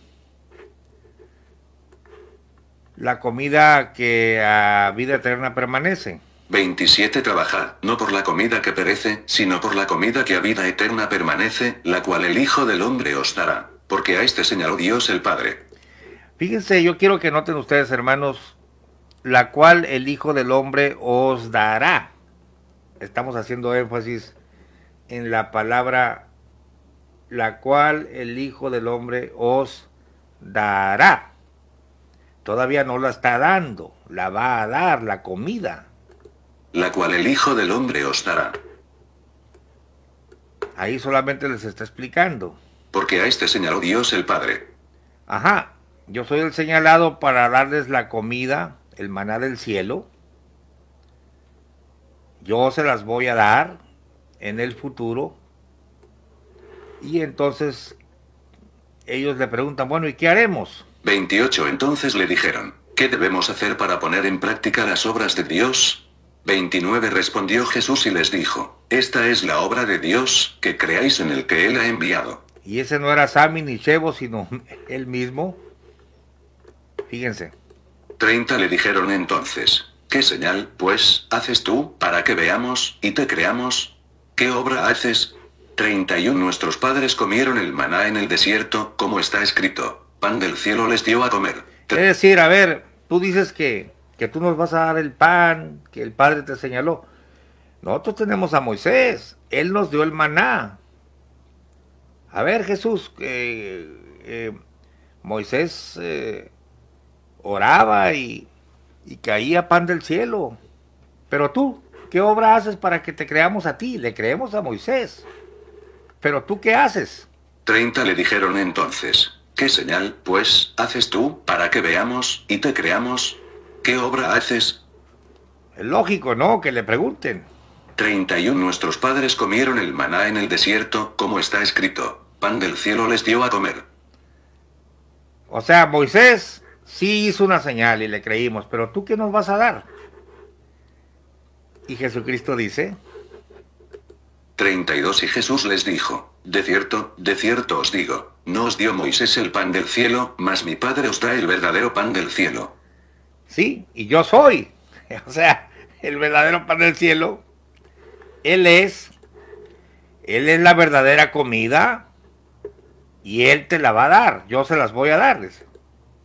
la comida que a vida eterna permanece. 27 Trabajad, no por la comida que perece, sino por la comida que a vida eterna permanece, la cual el Hijo del Hombre os dará, porque a este señaló Dios el Padre. Fíjense, yo quiero que noten ustedes, hermanos, la cual el Hijo del Hombre os dará. Estamos haciendo énfasis en la palabra la cual el Hijo del Hombre os dará. Todavía no la está dando, la va a dar la comida la cual el Hijo del Hombre os dará. Ahí solamente les está explicando. Porque a este señaló Dios el Padre. Ajá, yo soy el señalado para darles la comida, el maná del cielo. Yo se las voy a dar en el futuro. Y entonces ellos le preguntan, bueno, ¿y qué haremos? 28 entonces le dijeron, ¿qué debemos hacer para poner en práctica las obras de Dios? 29 Respondió Jesús y les dijo, Esta es la obra de Dios, que creáis en el que Él ha enviado. Y ese no era Sami ni Chebo, sino él mismo. Fíjense. 30 le dijeron entonces, ¿qué señal, pues, haces tú, para que veamos, y te creamos? ¿Qué obra haces? 31 Nuestros padres comieron el maná en el desierto, como está escrito, pan del cielo les dio a comer. Es decir, a ver, tú dices que que tú nos vas a dar el pan que el Padre te señaló. Nosotros tenemos a Moisés, él nos dio el maná. A ver, Jesús, eh, Moisés eh, oraba y, y caía pan del cielo. Pero tú, ¿qué obra haces para que te creamos a ti? Le creemos a Moisés. Pero tú, ¿qué haces? Treinta le dijeron entonces, ¿qué señal, pues, haces tú para que veamos y te creamos? ¿Qué obra haces? Lógico, ¿no? Que le pregunten. 31. Nuestros padres comieron el maná en el desierto, como está escrito. Pan del cielo les dio a comer. O sea, Moisés sí hizo una señal y le creímos, pero ¿tú qué nos vas a dar? Y Jesucristo dice... 32 Y Jesús les dijo, De cierto, de cierto os digo, no os dio Moisés el pan del cielo, mas mi Padre os da el verdadero pan del cielo. Sí, y yo soy. O sea, el verdadero pan del cielo. Él es. Él es la verdadera comida. Y Él te la va a dar. Yo se las voy a darles.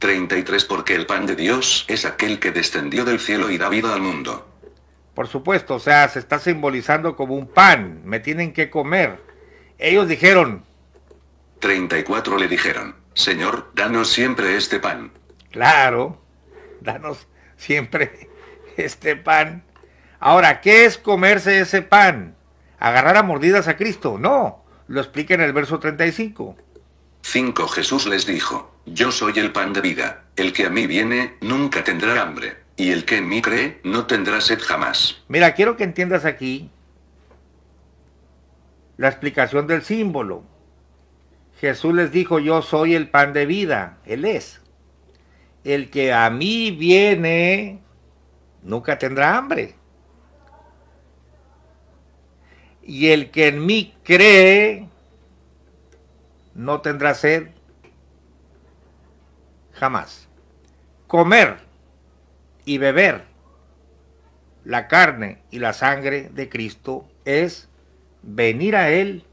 33 Porque el pan de Dios es aquel que descendió del cielo y da vida al mundo. Por supuesto, o sea, se está simbolizando como un pan, me tienen que comer. Ellos dijeron... 34 le dijeron, Señor, danos siempre este pan. Claro danos siempre este pan. Ahora, ¿qué es comerse ese pan? ¿Agarrar a mordidas a Cristo? No, lo explica en el verso 35. 5. Jesús les dijo, Yo soy el pan de vida, el que a mí viene, nunca tendrá hambre, y el que en mí cree, no tendrá sed jamás. Mira, quiero que entiendas aquí la explicación del símbolo. Jesús les dijo, yo soy el pan de vida, Él es el que a mí viene, nunca tendrá hambre. Y el que en mí cree, no tendrá sed jamás. Comer y beber la carne y la sangre de Cristo es venir a Él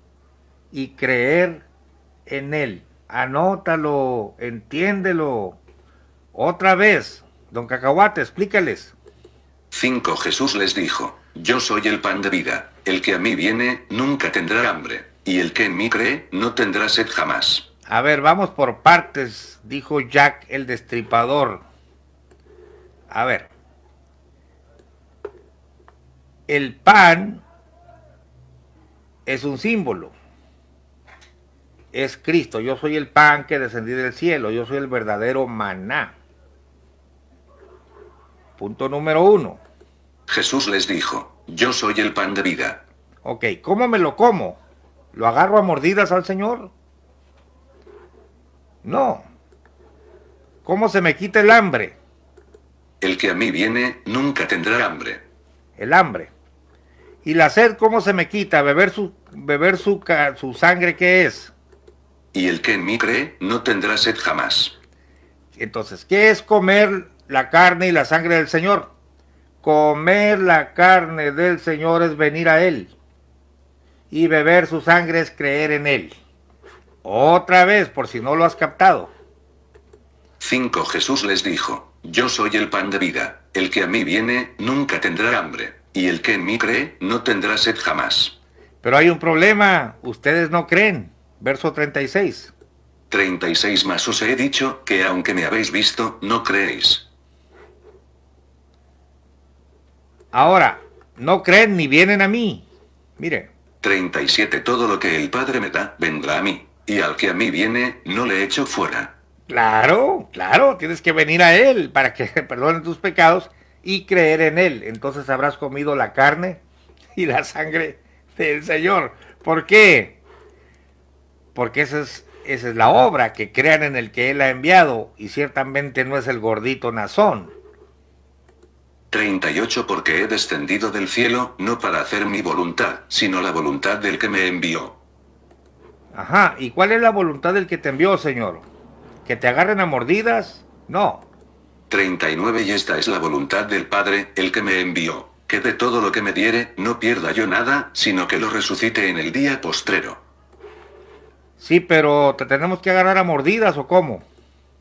y creer en Él. Anótalo, entiéndelo. Otra vez, don Cacahuate, explícales. 5. Jesús les dijo, Yo soy el pan de vida, el que a mí viene, nunca tendrá hambre, y el que en mí cree, no tendrá sed jamás. A ver, vamos por partes, dijo Jack el destripador. A ver. El pan es un símbolo. Es Cristo. Yo soy el pan que descendí del cielo. Yo soy el verdadero maná. Punto número uno. Jesús les dijo, yo soy el pan de vida. Ok, ¿cómo me lo como? ¿Lo agarro a mordidas al Señor? No. ¿Cómo se me quita el hambre? El que a mí viene nunca tendrá hambre. El hambre. ¿Y la sed cómo se me quita? ¿Beber su, beber su, su sangre qué es? Y el que en mí cree no tendrá sed jamás. Entonces, ¿qué es comer la carne y la sangre del Señor. Comer la carne del Señor es venir a Él. Y beber su sangre es creer en Él. Otra vez, por si no lo has captado. 5. Jesús les dijo, Yo soy el pan de vida, el que a mí viene, nunca tendrá hambre, y el que en mí cree, no tendrá sed jamás. Pero hay un problema, ustedes no creen. Verso 36. 36 más os he dicho, que aunque me habéis visto, no creéis. Ahora, no creen ni vienen a mí. Mire. 37. Todo lo que el Padre me da, vendrá a mí. Y al que a mí viene, no le echo fuera. Claro, claro, tienes que venir a Él para que perdone tus pecados y creer en Él. Entonces habrás comido la carne y la sangre del Señor. ¿Por qué? Porque esa es, esa es la obra, que crean en el que Él ha enviado. Y ciertamente no es el gordito Nazón. 38 Porque he descendido del cielo, no para hacer mi voluntad, sino la voluntad del que me envió. Ajá, ¿y cuál es la voluntad del que te envió, Señor? ¿Que te agarren a mordidas? No. 39 Y esta es la voluntad del Padre, el que me envió, que de todo lo que me diere, no pierda yo nada, sino que lo resucite en el día postrero. Sí, pero ¿te tenemos que agarrar a mordidas o cómo?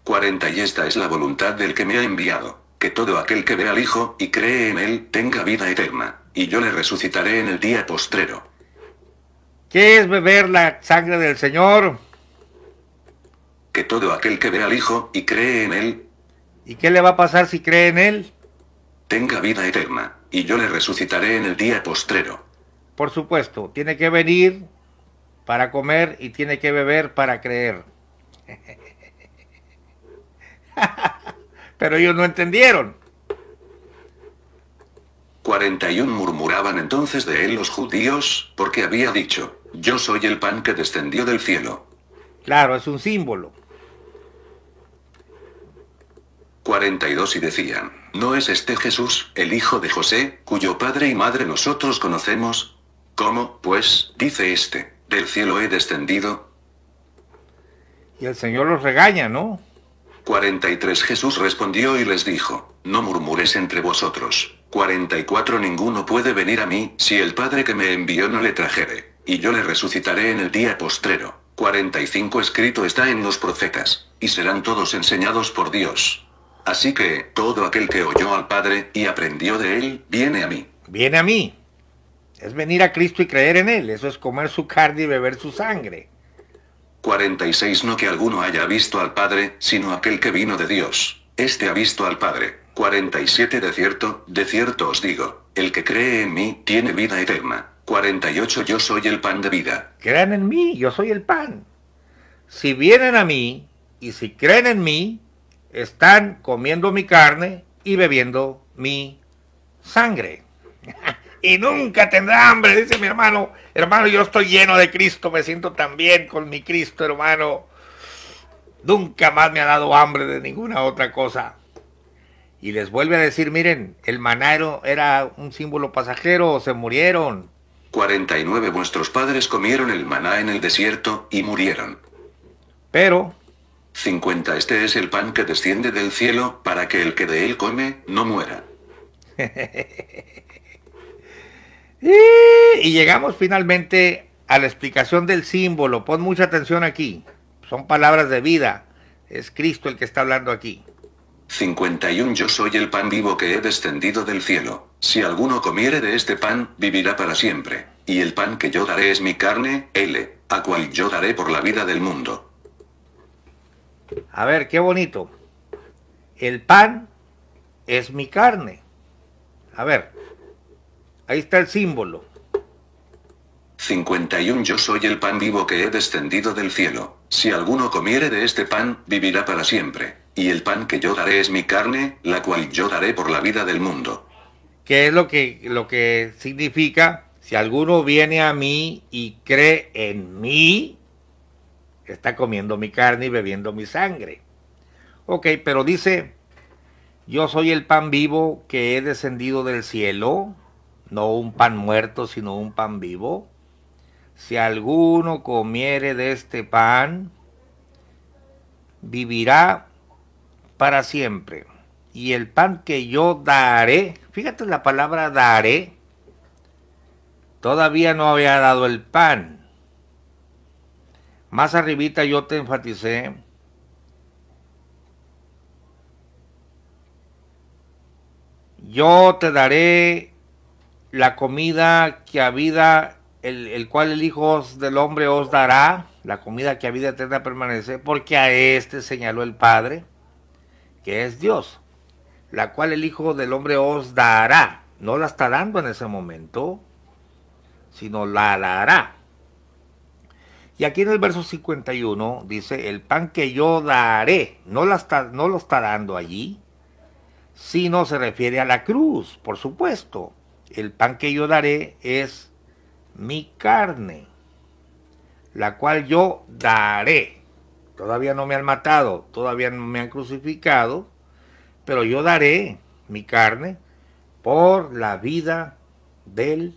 40 Y esta es la voluntad del que me ha enviado, que todo aquel que ve al Hijo, y cree en él, tenga vida eterna, y yo le resucitaré en el día postrero. ¿Qué es beber la sangre del Señor? Que todo aquel que ve al Hijo, y cree en él. ¿Y qué le va a pasar si cree en él? Tenga vida eterna, y yo le resucitaré en el día postrero. Por supuesto, tiene que venir para comer y tiene que beber para creer. pero ellos no entendieron. 41 murmuraban entonces de él los judíos, porque había dicho, yo soy el pan que descendió del cielo. Claro, es un símbolo. 42 y decían, ¿no es este Jesús, el hijo de José, cuyo padre y madre nosotros conocemos? ¿Cómo, pues, dice este, del cielo he descendido? Y el Señor los regaña, ¿no? 43 Jesús respondió y les dijo, No murmures entre vosotros. 44 Ninguno puede venir a mí, si el Padre que me envió no le trajere, y yo le resucitaré en el día postrero. 45 Escrito está en los profetas, y serán todos enseñados por Dios. Así que, todo aquel que oyó al Padre y aprendió de él, viene a mí. Viene a mí. Es venir a Cristo y creer en él. Eso es comer su carne y beber su sangre. 46 No que alguno haya visto al Padre, sino aquel que vino de Dios. Este ha visto al Padre. 47 De cierto, de cierto os digo, el que cree en mí, tiene vida eterna. 48 Yo soy el pan de vida. Crean en mí, yo soy el pan. Si vienen a mí y si creen en mí, están comiendo mi carne y bebiendo mi sangre. y nunca tendrá hambre, dice mi hermano. Hermano, yo estoy lleno de Cristo, me siento tan bien con mi Cristo, hermano. Nunca más me ha dado hambre de ninguna otra cosa. Y les vuelve a decir, miren, el maná era un símbolo pasajero, se murieron. 49 vuestros padres comieron el maná en el desierto y murieron. Pero 50 este es el pan que desciende del cielo para que el que de él come no muera. Y llegamos finalmente a la explicación del símbolo. Pon mucha atención aquí. Son palabras de vida. Es Cristo el que está hablando aquí. 51 Yo soy el pan vivo que he descendido del cielo. Si alguno comiere de este pan, vivirá para siempre. Y el pan que yo daré es mi carne, L, a cual yo daré por la vida del mundo. A ver, qué bonito. El pan es mi carne. A ver, Ahí está el símbolo. 51 Yo soy el pan vivo que he descendido del cielo. Si alguno comiere de este pan, vivirá para siempre. Y el pan que yo daré es mi carne, la cual yo daré por la vida del mundo. ¿Qué es lo que, lo que significa? Si alguno viene a mí y cree en mí, está comiendo mi carne y bebiendo mi sangre. Ok, pero dice, yo soy el pan vivo que he descendido del cielo no un pan muerto, sino un pan vivo. Si alguno comiere de este pan, vivirá para siempre. Y el pan que yo daré, fíjate la palabra daré, todavía no había dado el pan. Más arribita yo te enfaticé yo te daré la comida que a vida, el, cual el Hijo del Hombre os dará, la comida que a vida eterna permanece, porque a este señaló el Padre, que es Dios, la cual el Hijo del Hombre os dará. No la está dando en ese momento, sino la dará. Y aquí en el verso 51 dice, el pan que yo daré, no, la está, no lo está dando allí, sino se refiere a la cruz, por supuesto el pan que yo daré es mi carne, la cual yo daré. Todavía no me han matado, todavía no me han crucificado, pero yo daré mi carne por la vida del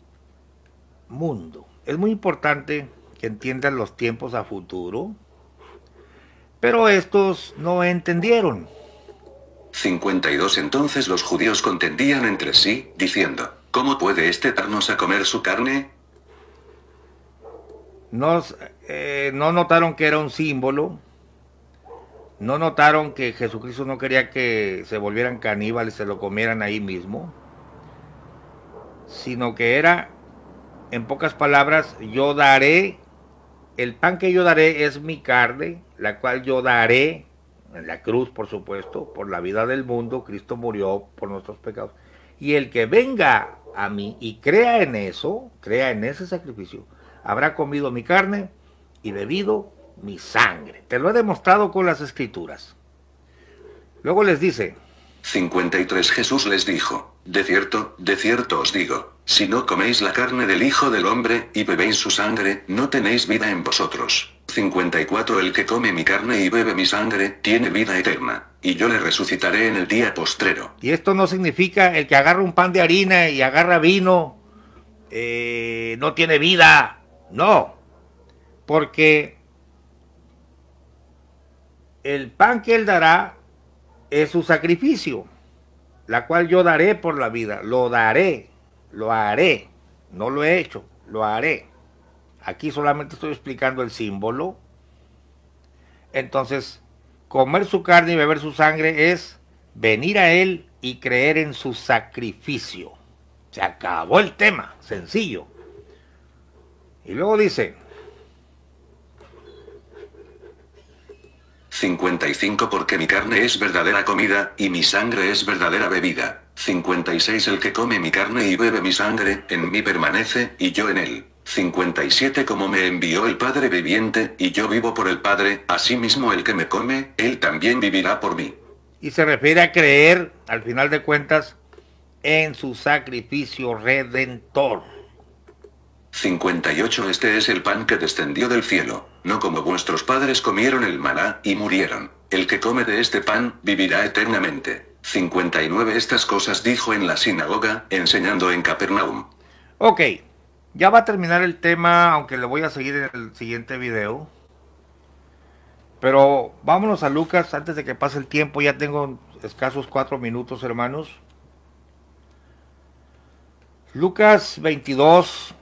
mundo. Es muy importante que entiendan los tiempos a futuro, pero estos no entendieron. 52 Entonces los judíos contendían entre sí, diciendo, ¿Cómo puede este darnos a comer su carne? Eh, no notaron que era un símbolo. No notaron que Jesucristo no quería que se volvieran caníbales, se lo comieran ahí mismo. Sino que era, en pocas palabras, yo daré, el pan que yo daré es mi carne, la cual yo daré, en la cruz por supuesto, por la vida del mundo, Cristo murió por nuestros pecados y el que venga a mí y crea en eso, crea en ese sacrificio, habrá comido mi carne y bebido mi sangre. Te lo he demostrado con las escrituras. Luego les dice, 53 Jesús les dijo, de cierto, de cierto os digo, si no coméis la carne del Hijo del Hombre, y bebéis su sangre, no tenéis vida en vosotros. 54 El que come mi carne y bebe mi sangre, tiene vida eterna. Y yo le resucitaré en el día postrero. Y esto no significa el que agarra un pan de harina y agarra vino, eh, no tiene vida. No. Porque el pan que él dará es su sacrificio, la cual yo daré por la vida. Lo daré, lo haré. No lo he hecho. Lo haré. Aquí solamente estoy explicando el símbolo. Entonces, comer su carne y beber su sangre es venir a Él y creer en su sacrificio. Se acabó el tema, sencillo. Y luego dice... 55 porque mi carne es verdadera comida y mi sangre es verdadera bebida. 56 El que come mi carne y bebe mi sangre, en mí permanece, y yo en él. 57 Como me envió el Padre viviente, y yo vivo por el Padre, así mismo el que me come, él también vivirá por mí. Y se refiere a creer, al final de cuentas, en su sacrificio redentor. 58 Este es el pan que descendió del cielo, no como vuestros padres comieron el maná y murieron. El que come de este pan, vivirá eternamente. 59 Estas cosas dijo en la sinagoga, enseñando en Capernaum. Ok, ya va a terminar el tema, aunque le voy a seguir en el siguiente video. Pero vámonos a Lucas antes de que pase el tiempo. Ya tengo escasos cuatro minutos, hermanos. Lucas 22.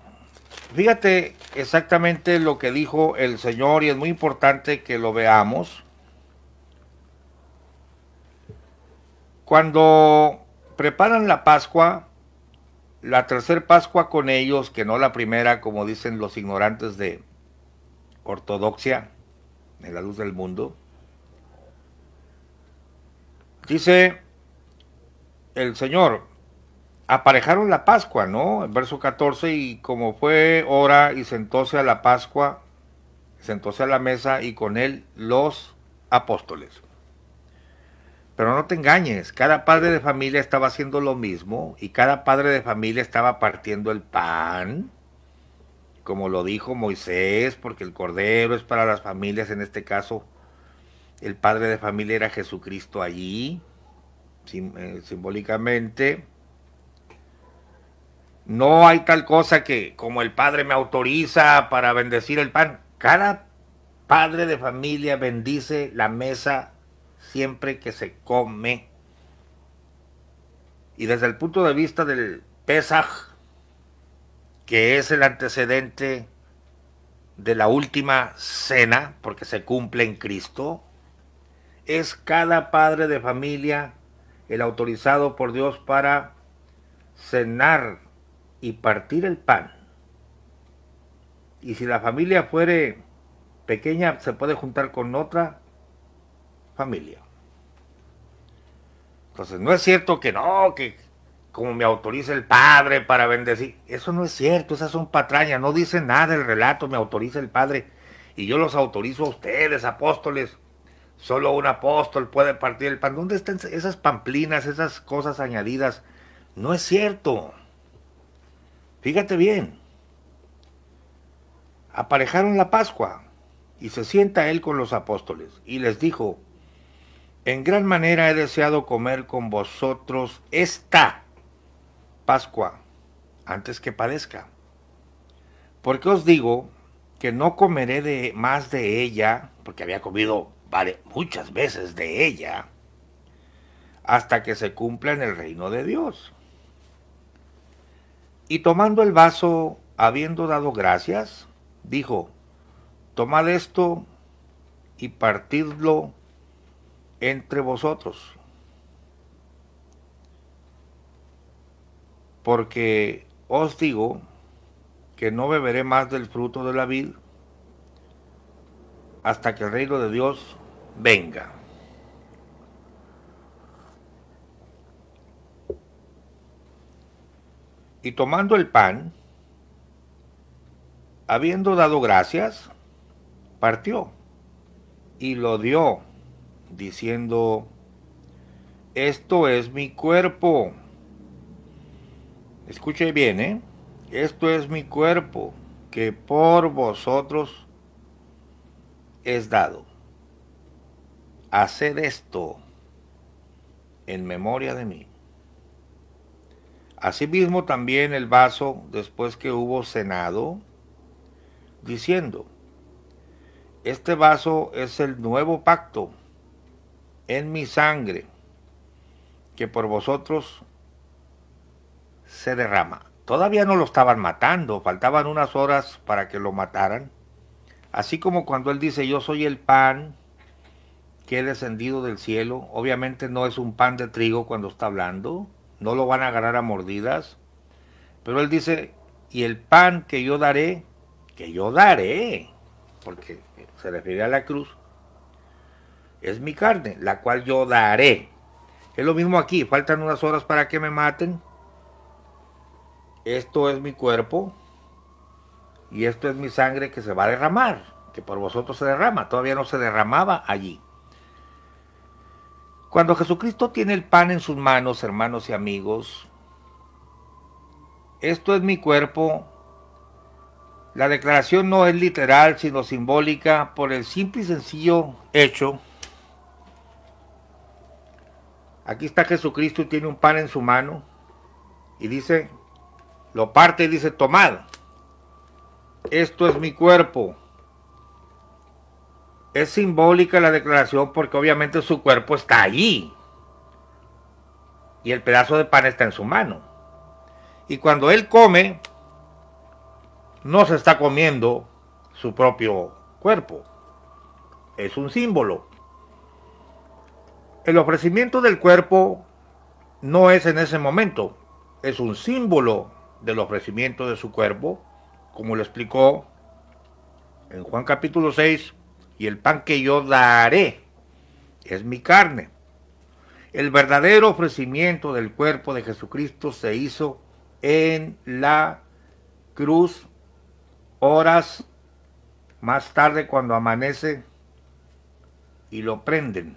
Fíjate exactamente lo que dijo el Señor y es muy importante que lo veamos. Cuando preparan la Pascua, la tercera Pascua con ellos, que no la primera, como dicen los ignorantes de ortodoxia, en la luz del mundo, dice el Señor, aparejaron la Pascua, ¿no? En verso 14, y como fue hora y sentóse a la Pascua, sentóse a la mesa y con él los apóstoles. Pero no te engañes, cada padre de familia estaba haciendo lo mismo y cada padre de familia estaba partiendo el pan, como lo dijo Moisés, porque el cordero es para las familias, en este caso el padre de familia era Jesucristo allí, eh, simbólicamente. No hay tal cosa que como el padre me autoriza para bendecir el pan. Cada padre de familia bendice la mesa siempre que se come. Y desde el punto de vista del Pesaj, que es el antecedente de la última cena, porque se cumple en Cristo, es cada padre de familia el autorizado por Dios para cenar y partir el pan. Y si la familia fuere pequeña, se puede juntar con otra familia. Entonces, no es cierto que no, que como me autoriza el Padre para bendecir. Eso no es cierto, esas son patrañas, no dice nada el relato, me autoriza el Padre. Y yo los autorizo a ustedes, apóstoles. Solo un apóstol puede partir el pan. ¿Dónde están esas pamplinas, esas cosas añadidas? No es cierto. Fíjate bien. Aparejaron la Pascua y se sienta él con los apóstoles y les dijo, en gran manera he deseado comer con vosotros esta Pascua antes que padezca. Porque os digo que no comeré de, más de ella, porque había comido vale, muchas veces de ella, hasta que se cumpla en el reino de Dios. Y tomando el vaso, habiendo dado gracias, dijo, tomad esto y partidlo entre vosotros. Porque os digo que no beberé más del fruto de la vid hasta que el reino de Dios venga. Y tomando el pan, habiendo dado gracias, partió y lo dio diciendo, esto es mi cuerpo. Escuche bien, ¿eh? Esto es mi cuerpo que por vosotros es dado. Haced esto en memoria de mí. Asimismo también el vaso después que hubo cenado, diciendo, este vaso es el nuevo pacto en mi sangre, que por vosotros se derrama. Todavía no lo estaban matando, faltaban unas horas para que lo mataran. Así como cuando él dice, yo soy el pan que he descendido del cielo, obviamente no es un pan de trigo cuando está hablando, no lo van a agarrar a mordidas, pero él dice, y el pan que yo daré, que yo daré, porque se refiere a la cruz, es mi carne, la cual yo daré. Es lo mismo aquí, faltan unas horas para que me maten. Esto es mi cuerpo y esto es mi sangre que se va a derramar, que por vosotros se derrama, todavía no se derramaba allí. Cuando Jesucristo tiene el pan en sus manos, hermanos y amigos, esto es mi cuerpo. La declaración no es literal, sino simbólica por el simple y sencillo hecho Aquí está Jesucristo y tiene un pan en su mano y dice, lo parte y dice, tomad, esto es mi cuerpo. Es simbólica la declaración porque obviamente su cuerpo está allí y el pedazo de pan está en su mano. Y cuando él come, no se está comiendo su propio cuerpo. Es un símbolo. El ofrecimiento del cuerpo no es en ese momento, es un símbolo del ofrecimiento de su cuerpo, como lo explicó en Juan capítulo 6, y el pan que yo daré es mi carne. El verdadero ofrecimiento del cuerpo de Jesucristo se hizo en la cruz horas más tarde cuando amanece y lo prenden.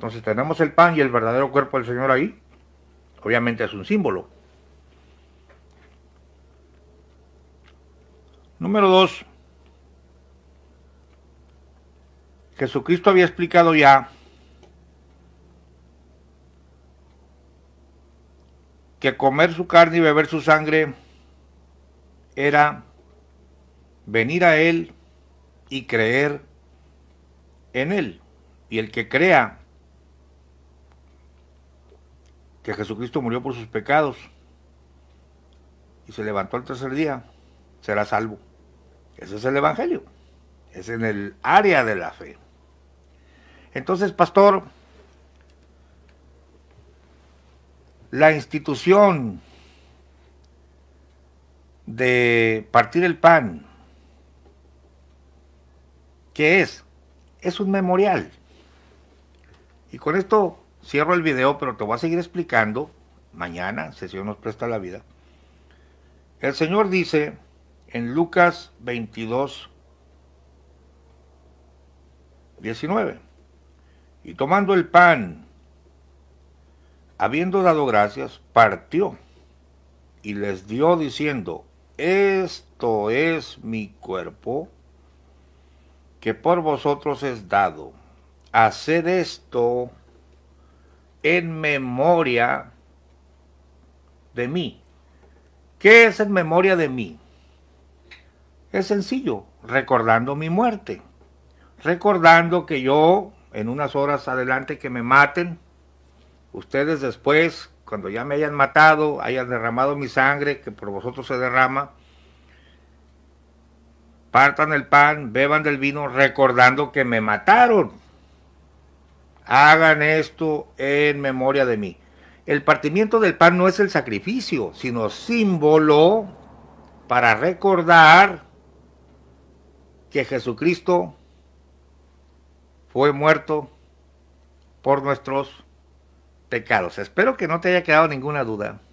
Entonces tenemos el pan y el verdadero cuerpo del Señor ahí. Obviamente es un símbolo. Número dos Jesucristo había explicado ya que comer su carne y beber su sangre era venir a Él y creer en Él. Y el que crea Jesucristo murió por sus pecados y se levantó al tercer día, será salvo. Ese es el Evangelio. Es en el área de la fe. Entonces, pastor, la institución de partir el pan, ¿qué es? Es un memorial. Y con esto Cierro el video, pero te voy a seguir explicando mañana, si el nos presta la vida. El Señor dice en Lucas 22, 19, y tomando el pan, habiendo dado gracias, partió y les dio diciendo, esto es mi cuerpo que por vosotros es dado. Haced esto en memoria de mí. ¿Qué es en memoria de mí? Es sencillo, recordando mi muerte, recordando que yo, en unas horas adelante que me maten, ustedes después, cuando ya me hayan matado, hayan derramado mi sangre, que por vosotros se derrama, partan el pan, beban del vino, recordando que me mataron, hagan esto en memoria de mí. El partimiento del pan no es el sacrificio, sino símbolo para recordar que Jesucristo fue muerto por nuestros pecados. Espero que no te haya quedado ninguna duda.